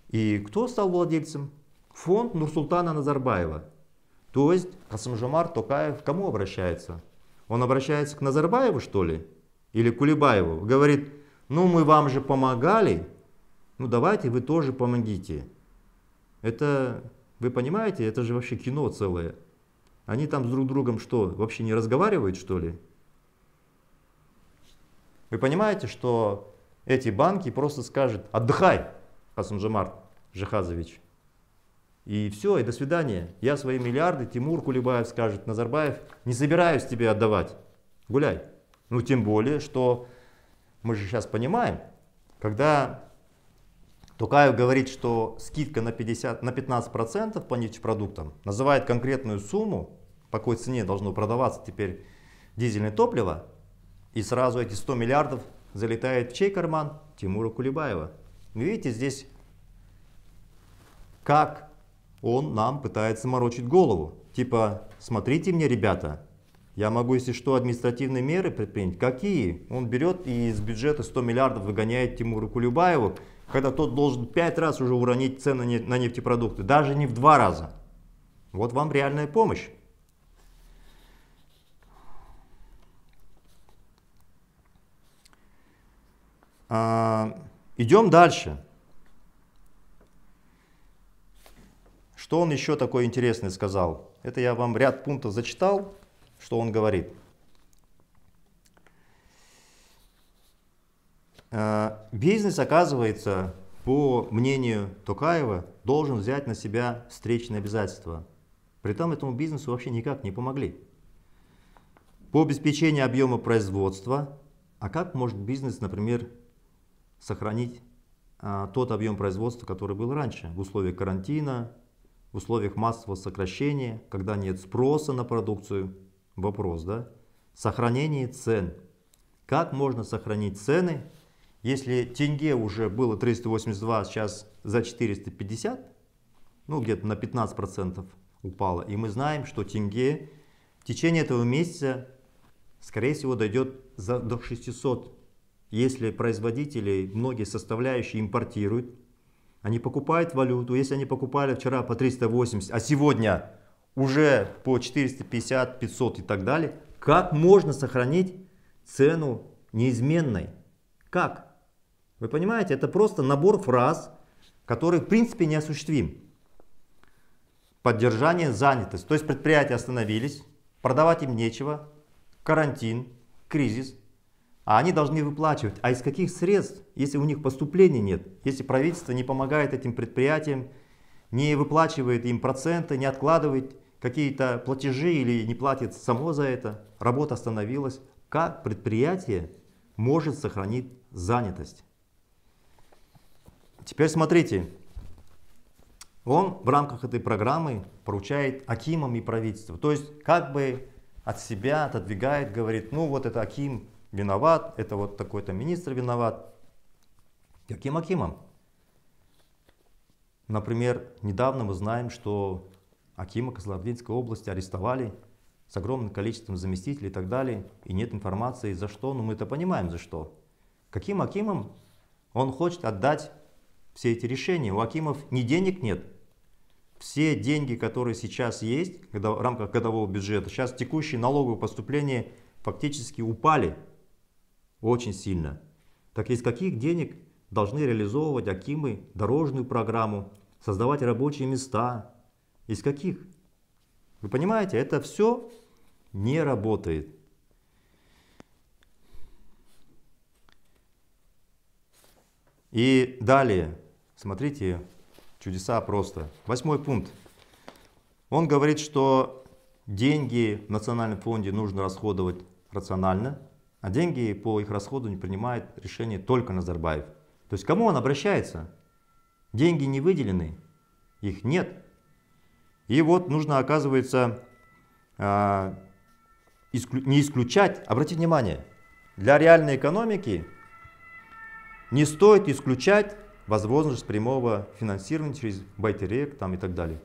И кто стал владельцем? фонд Нурсултана Назарбаева. То есть Касымжумар Токаев к кому обращается? Он обращается к Назарбаеву, что ли? Или Кулебаеву? Говорит, ну мы вам же помогали, ну давайте вы тоже помогите. Это, вы понимаете, это же вообще кино целое. Они там с друг другом что, вообще не разговаривают, что ли? Вы понимаете, что эти банки просто скажут, отдыхай, Хасумжамар Жихазович, и все, и до свидания. Я свои миллиарды, Тимур Кулебаев скажет, Назарбаев, не собираюсь тебе отдавать. Гуляй. Ну, тем более, что мы же сейчас понимаем, когда Тукаев говорит, что скидка на, 50, на 15% по нефтепродуктам, называет конкретную сумму, по какой цене должно продаваться теперь дизельное топливо, и сразу эти 100 миллиардов залетает в чей карман? Тимура Кулебаева. Видите, здесь как он нам пытается морочить голову. Типа, смотрите мне, ребята, я могу, если что, административные меры предпринять. Какие? Он берет и из бюджета 100 миллиардов выгоняет Тимуру Кулюбаеву, когда тот должен пять раз уже уронить цены на нефтепродукты, даже не в два раза. Вот вам реальная помощь. А, идем дальше. Что он еще такой интересный сказал? Это я вам ряд пунктов зачитал, что он говорит. А, бизнес, оказывается, по мнению Токаева, должен взять на себя встречные обязательства. При этом этому бизнесу вообще никак не помогли. По обеспечению объема производства, а как может бизнес, например, сохранить а, тот объем производства, который был раньше в условиях карантина, в условиях массового сокращения, когда нет спроса на продукцию, вопрос, да? Сохранение цен. Как можно сохранить цены, если тенге уже было 382, а сейчас за 450, ну где-то на 15% упало. И мы знаем, что тенге в течение этого месяца, скорее всего, дойдет за, до 600, если производители многие составляющие импортируют, они покупают валюту. Если они покупали вчера по 380, а сегодня уже по 450, 500 и так далее, как можно сохранить цену неизменной? Как? Вы понимаете, это просто набор фраз, который в принципе не осуществим. Поддержание занятости. То есть предприятия остановились, продавать им нечего, карантин, кризис – а они должны выплачивать. А из каких средств, если у них поступлений нет, если правительство не помогает этим предприятиям, не выплачивает им проценты, не откладывает какие-то платежи или не платит само за это, работа остановилась, как предприятие может сохранить занятость? Теперь смотрите, он в рамках этой программы поручает Акимам и правительству. То есть как бы от себя отодвигает, говорит, ну вот это Аким виноват, это вот такой-то министр виноват. Каким Акимом? Например, недавно мы знаем, что Акима Козловдинской области арестовали с огромным количеством заместителей и так далее, и нет информации за что, но мы это понимаем за что. Каким Акимом он хочет отдать все эти решения? У Акимов ни денег нет. Все деньги, которые сейчас есть когда, в рамках годового бюджета, сейчас текущие налоговые поступления фактически упали очень сильно. Так из каких денег должны реализовывать Акимы дорожную программу, создавать рабочие места? Из каких? Вы понимаете, это все не работает. И далее, смотрите, чудеса просто. Восьмой пункт. Он говорит, что деньги в Национальном фонде нужно расходовать рационально, а деньги по их расходу не принимает решение только Назарбаев. То есть кому он обращается? Деньги не выделены, их нет. И вот нужно, оказывается, а, не исключать, обратите внимание, для реальной экономики не стоит исключать возможность прямого финансирования через байтерек там, и так далее.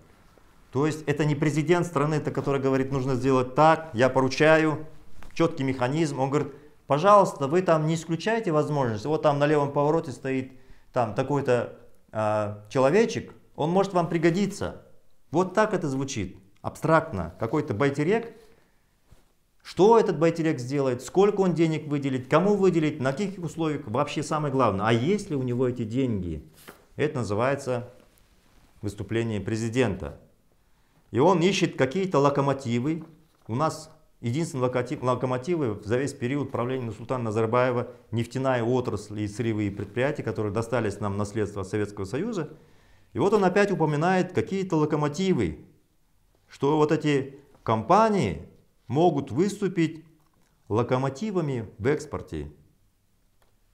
То есть это не президент страны, который говорит, нужно сделать так, я поручаю, четкий механизм. Он говорит, Пожалуйста, вы там не исключайте возможность. Вот там на левом повороте стоит там такой-то э, человечек, он может вам пригодиться. Вот так это звучит, абстрактно. Какой-то байтерек. Что этот байтерек сделает, сколько он денег выделит, кому выделить, на каких условиях, вообще самое главное. А есть ли у него эти деньги? Это называется выступление президента. И он ищет какие-то локомотивы. У нас единственные локомотивы за весь период правления султана Назарбаева нефтяная отрасль и сырьевые предприятия, которые достались нам наследство от Советского Союза. И вот он опять упоминает какие-то локомотивы, что вот эти компании могут выступить локомотивами в экспорте.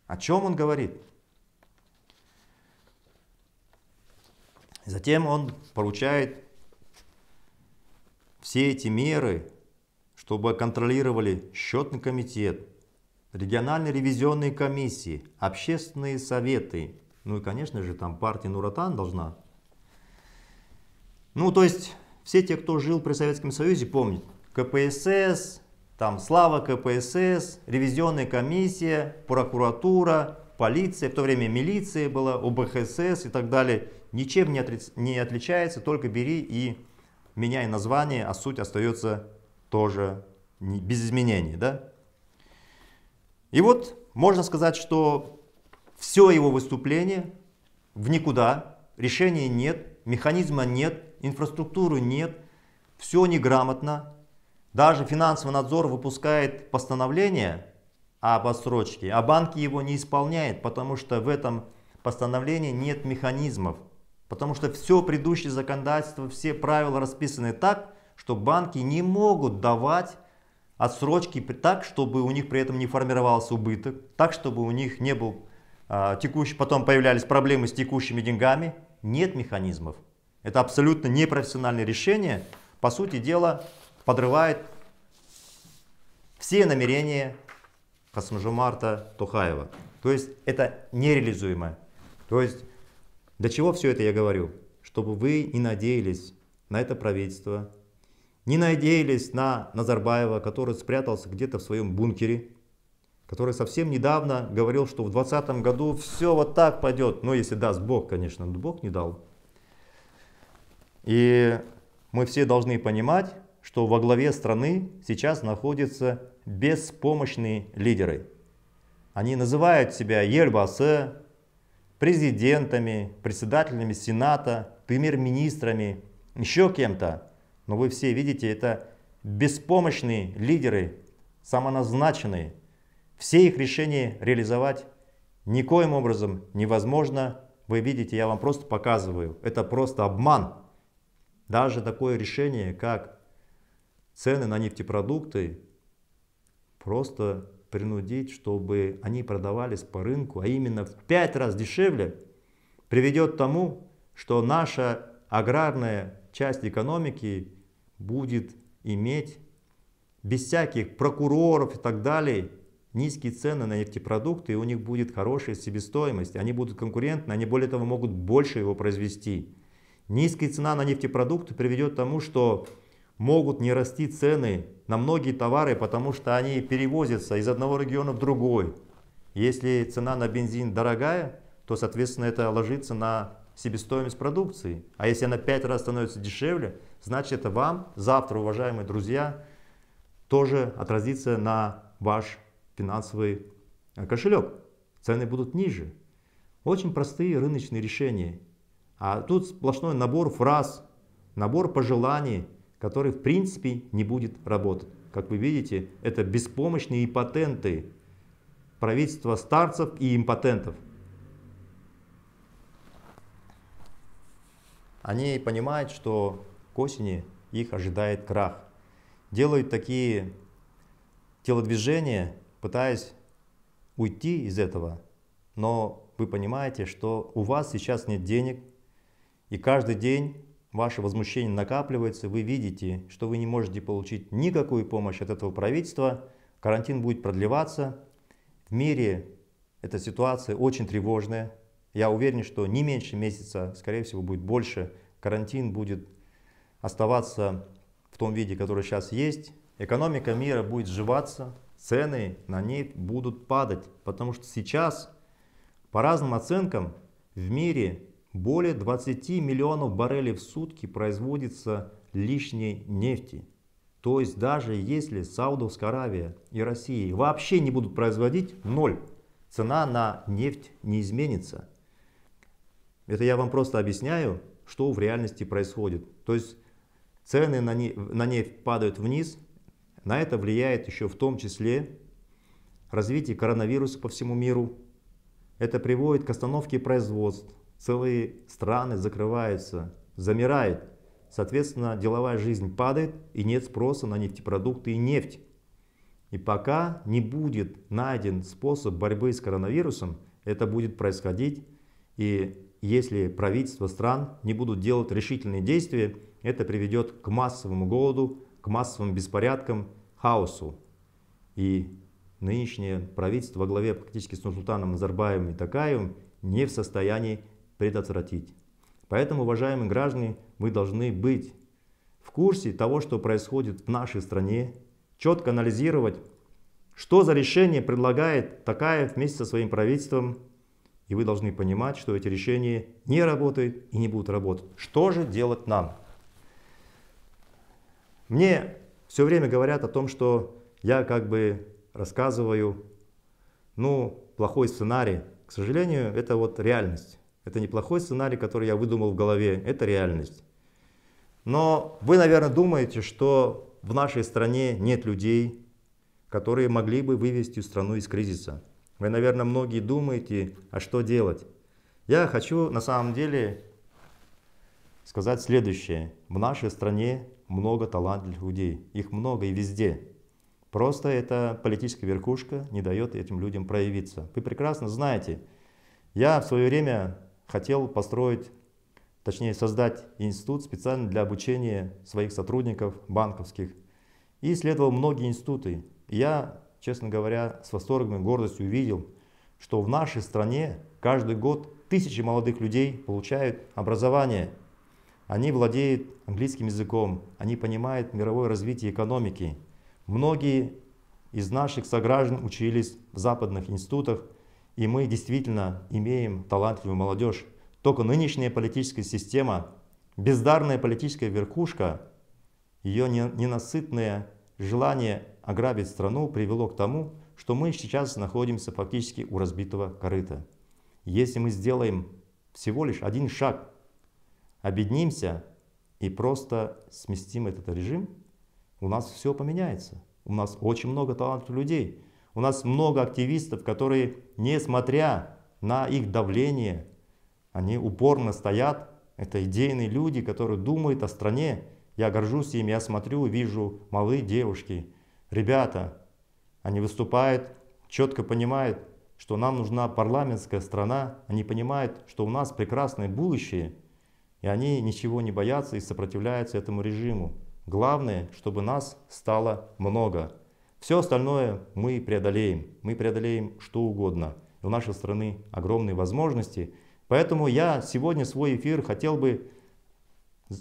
О чем он говорит? Затем он поручает все эти меры чтобы контролировали счетный комитет, региональные ревизионные комиссии, общественные советы. Ну и, конечно же, там партия Нуратан должна. Ну, то есть, все те, кто жил при Советском Союзе, помнят, КПСС, там Слава КПСС, ревизионная комиссия, прокуратура, полиция, в то время милиция была, ОБХСС и так далее. Ничем не, отри... не отличается, только бери и меняй название, а суть остается тоже не, без изменений. Да? И вот можно сказать, что все его выступление в никуда, решения нет, механизма нет, инфраструктуры нет, все неграмотно. Даже финансовый надзор выпускает постановление об отсрочке, а банки его не исполняют, потому что в этом постановлении нет механизмов. Потому что все предыдущее законодательство, все правила расписаны так, что банки не могут давать отсрочки так, чтобы у них при этом не формировался убыток, так, чтобы у них не был а, текущий, потом появлялись проблемы с текущими деньгами. Нет механизмов. Это абсолютно непрофессиональное решение, по сути дела, подрывает все намерения Хасмжумарта Тухаева. То есть это нереализуемо. То есть для чего все это я говорю? Чтобы вы не надеялись на это правительство, не надеялись на Назарбаева, который спрятался где-то в своем бункере, который совсем недавно говорил, что в 2020 году все вот так пойдет, ну если даст Бог, конечно, но Бог не дал. И мы все должны понимать, что во главе страны сейчас находятся беспомощные лидеры. Они называют себя Ельбасе, президентами, председателями Сената, премьер-министрами, еще кем-то. Но вы все видите, это беспомощные лидеры, самоназначенные. Все их решения реализовать никоим образом невозможно. Вы видите, я вам просто показываю. Это просто обман. Даже такое решение, как цены на нефтепродукты, просто принудить, чтобы они продавались по рынку, а именно в 5 раз дешевле, приведет к тому, что наша аграрная часть экономики будет иметь без всяких прокуроров и так далее низкие цены на нефтепродукты, и у них будет хорошая себестоимость, они будут конкурентны, они более того могут больше его произвести. Низкая цена на нефтепродукты приведет к тому, что могут не расти цены на многие товары, потому что они перевозятся из одного региона в другой. Если цена на бензин дорогая, то, соответственно, это ложится на себестоимость продукции. А если она 5 раз становится дешевле, значит это вам завтра, уважаемые друзья, тоже отразится на ваш финансовый э, кошелек. Цены будут ниже. Очень простые рыночные решения. А тут сплошной набор фраз, набор пожеланий, который в принципе не будет работать. Как вы видите, это беспомощные патенты правительства старцев и импотентов. они понимают, что к осени их ожидает крах. Делают такие телодвижения, пытаясь уйти из этого, но вы понимаете, что у вас сейчас нет денег, и каждый день ваше возмущение накапливается, вы видите, что вы не можете получить никакую помощь от этого правительства, карантин будет продлеваться. В мире эта ситуация очень тревожная, я уверен, что не меньше месяца, скорее всего, будет больше. Карантин будет оставаться в том виде, который сейчас есть. Экономика мира будет сживаться, цены на ней будут падать, потому что сейчас, по разным оценкам, в мире более 20 миллионов баррелей в сутки производится лишней нефти. То есть даже если Саудовская Аравия и Россия вообще не будут производить ноль, цена на нефть не изменится – это я вам просто объясняю, что в реальности происходит. То есть цены на, не, на нефть падают вниз, на это влияет еще в том числе развитие коронавируса по всему миру. Это приводит к остановке производств. Целые страны закрываются, замирают, Соответственно, деловая жизнь падает и нет спроса на нефтепродукты и нефть. И пока не будет найден способ борьбы с коронавирусом, это будет происходить. И если правительства стран не будут делать решительные действия, это приведет к массовому голоду, к массовым беспорядкам, хаосу. И нынешнее правительство во главе практически с Нурсултаном Назарбаевым и Такаевым не в состоянии предотвратить. Поэтому, уважаемые граждане, мы должны быть в курсе того, что происходит в нашей стране, четко анализировать, что за решение предлагает Такаев вместе со своим правительством, и вы должны понимать, что эти решения не работают и не будут работать. Что же делать нам? Мне все время говорят о том, что я как бы рассказываю, ну, плохой сценарий. К сожалению, это вот реальность. Это не плохой сценарий, который я выдумал в голове, это реальность. Но вы, наверное, думаете, что в нашей стране нет людей, которые могли бы вывести страну из кризиса. Вы, наверное, многие думаете, а что делать? Я хочу на самом деле сказать следующее. В нашей стране много талантливых людей. Их много и везде. Просто эта политическая верхушка не дает этим людям проявиться. Вы прекрасно знаете, я в свое время хотел построить, точнее создать институт специально для обучения своих сотрудников банковских. И исследовал многие институты. я честно говоря, с восторгом и гордостью увидел, что в нашей стране каждый год тысячи молодых людей получают образование. Они владеют английским языком, они понимают мировое развитие экономики. Многие из наших сограждан учились в западных институтах, и мы действительно имеем талантливую молодежь. Только нынешняя политическая система, бездарная политическая верхушка, ее ненасытная желание ограбить страну привело к тому, что мы сейчас находимся фактически у разбитого корыта. Если мы сделаем всего лишь один шаг, объединимся и просто сместим этот режим, у нас все поменяется. У нас очень много талантливых людей. У нас много активистов, которые, несмотря на их давление, они упорно стоят. Это идейные люди, которые думают о стране, я горжусь им, я смотрю, вижу малые девушки, ребята. Они выступают, четко понимают, что нам нужна парламентская страна. Они понимают, что у нас прекрасное будущее. И они ничего не боятся и сопротивляются этому режиму. Главное, чтобы нас стало много. Все остальное мы преодолеем. Мы преодолеем что угодно. И у нашей страны огромные возможности. Поэтому я сегодня свой эфир хотел бы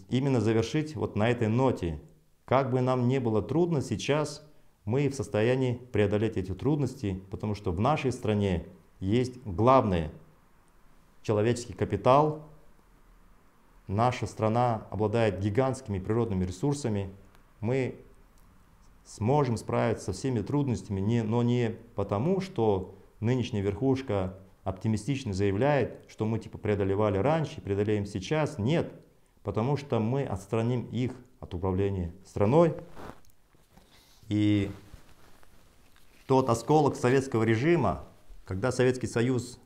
именно завершить вот на этой ноте. Как бы нам не было трудно сейчас, мы в состоянии преодолеть эти трудности, потому что в нашей стране есть главный человеческий капитал. Наша страна обладает гигантскими природными ресурсами. Мы сможем справиться со всеми трудностями, но не потому, что нынешняя верхушка оптимистично заявляет, что мы типа преодолевали раньше, преодолеем сейчас. Нет, потому что мы отстраним их от управления страной. И тот осколок советского режима, когда Советский Союз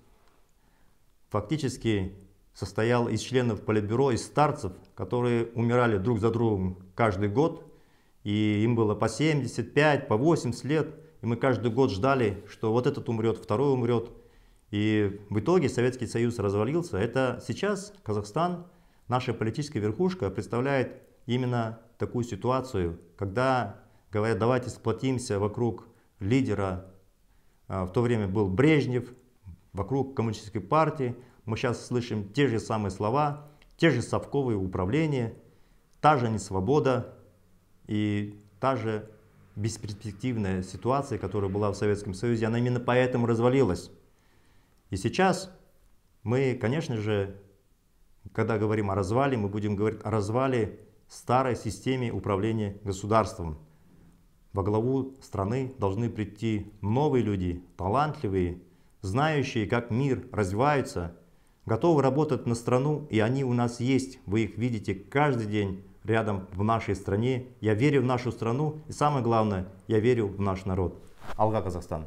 фактически состоял из членов Политбюро, из старцев, которые умирали друг за другом каждый год, и им было по 75, по 80 лет, и мы каждый год ждали, что вот этот умрет, второй умрет. И в итоге Советский Союз развалился. Это сейчас Казахстан – наша политическая верхушка представляет именно такую ситуацию, когда говорят, давайте сплотимся вокруг лидера, а, в то время был Брежнев, вокруг коммунистической партии, мы сейчас слышим те же самые слова, те же совковые управления, та же несвобода и та же бесперспективная ситуация, которая была в Советском Союзе, она именно поэтому развалилась. И сейчас мы, конечно же, когда говорим о развале, мы будем говорить о развале старой системе управления государством. Во главу страны должны прийти новые люди, талантливые, знающие, как мир развивается, готовы работать на страну, и они у нас есть. Вы их видите каждый день рядом в нашей стране. Я верю в нашу страну, и самое главное, я верю в наш народ. Алга, Казахстан!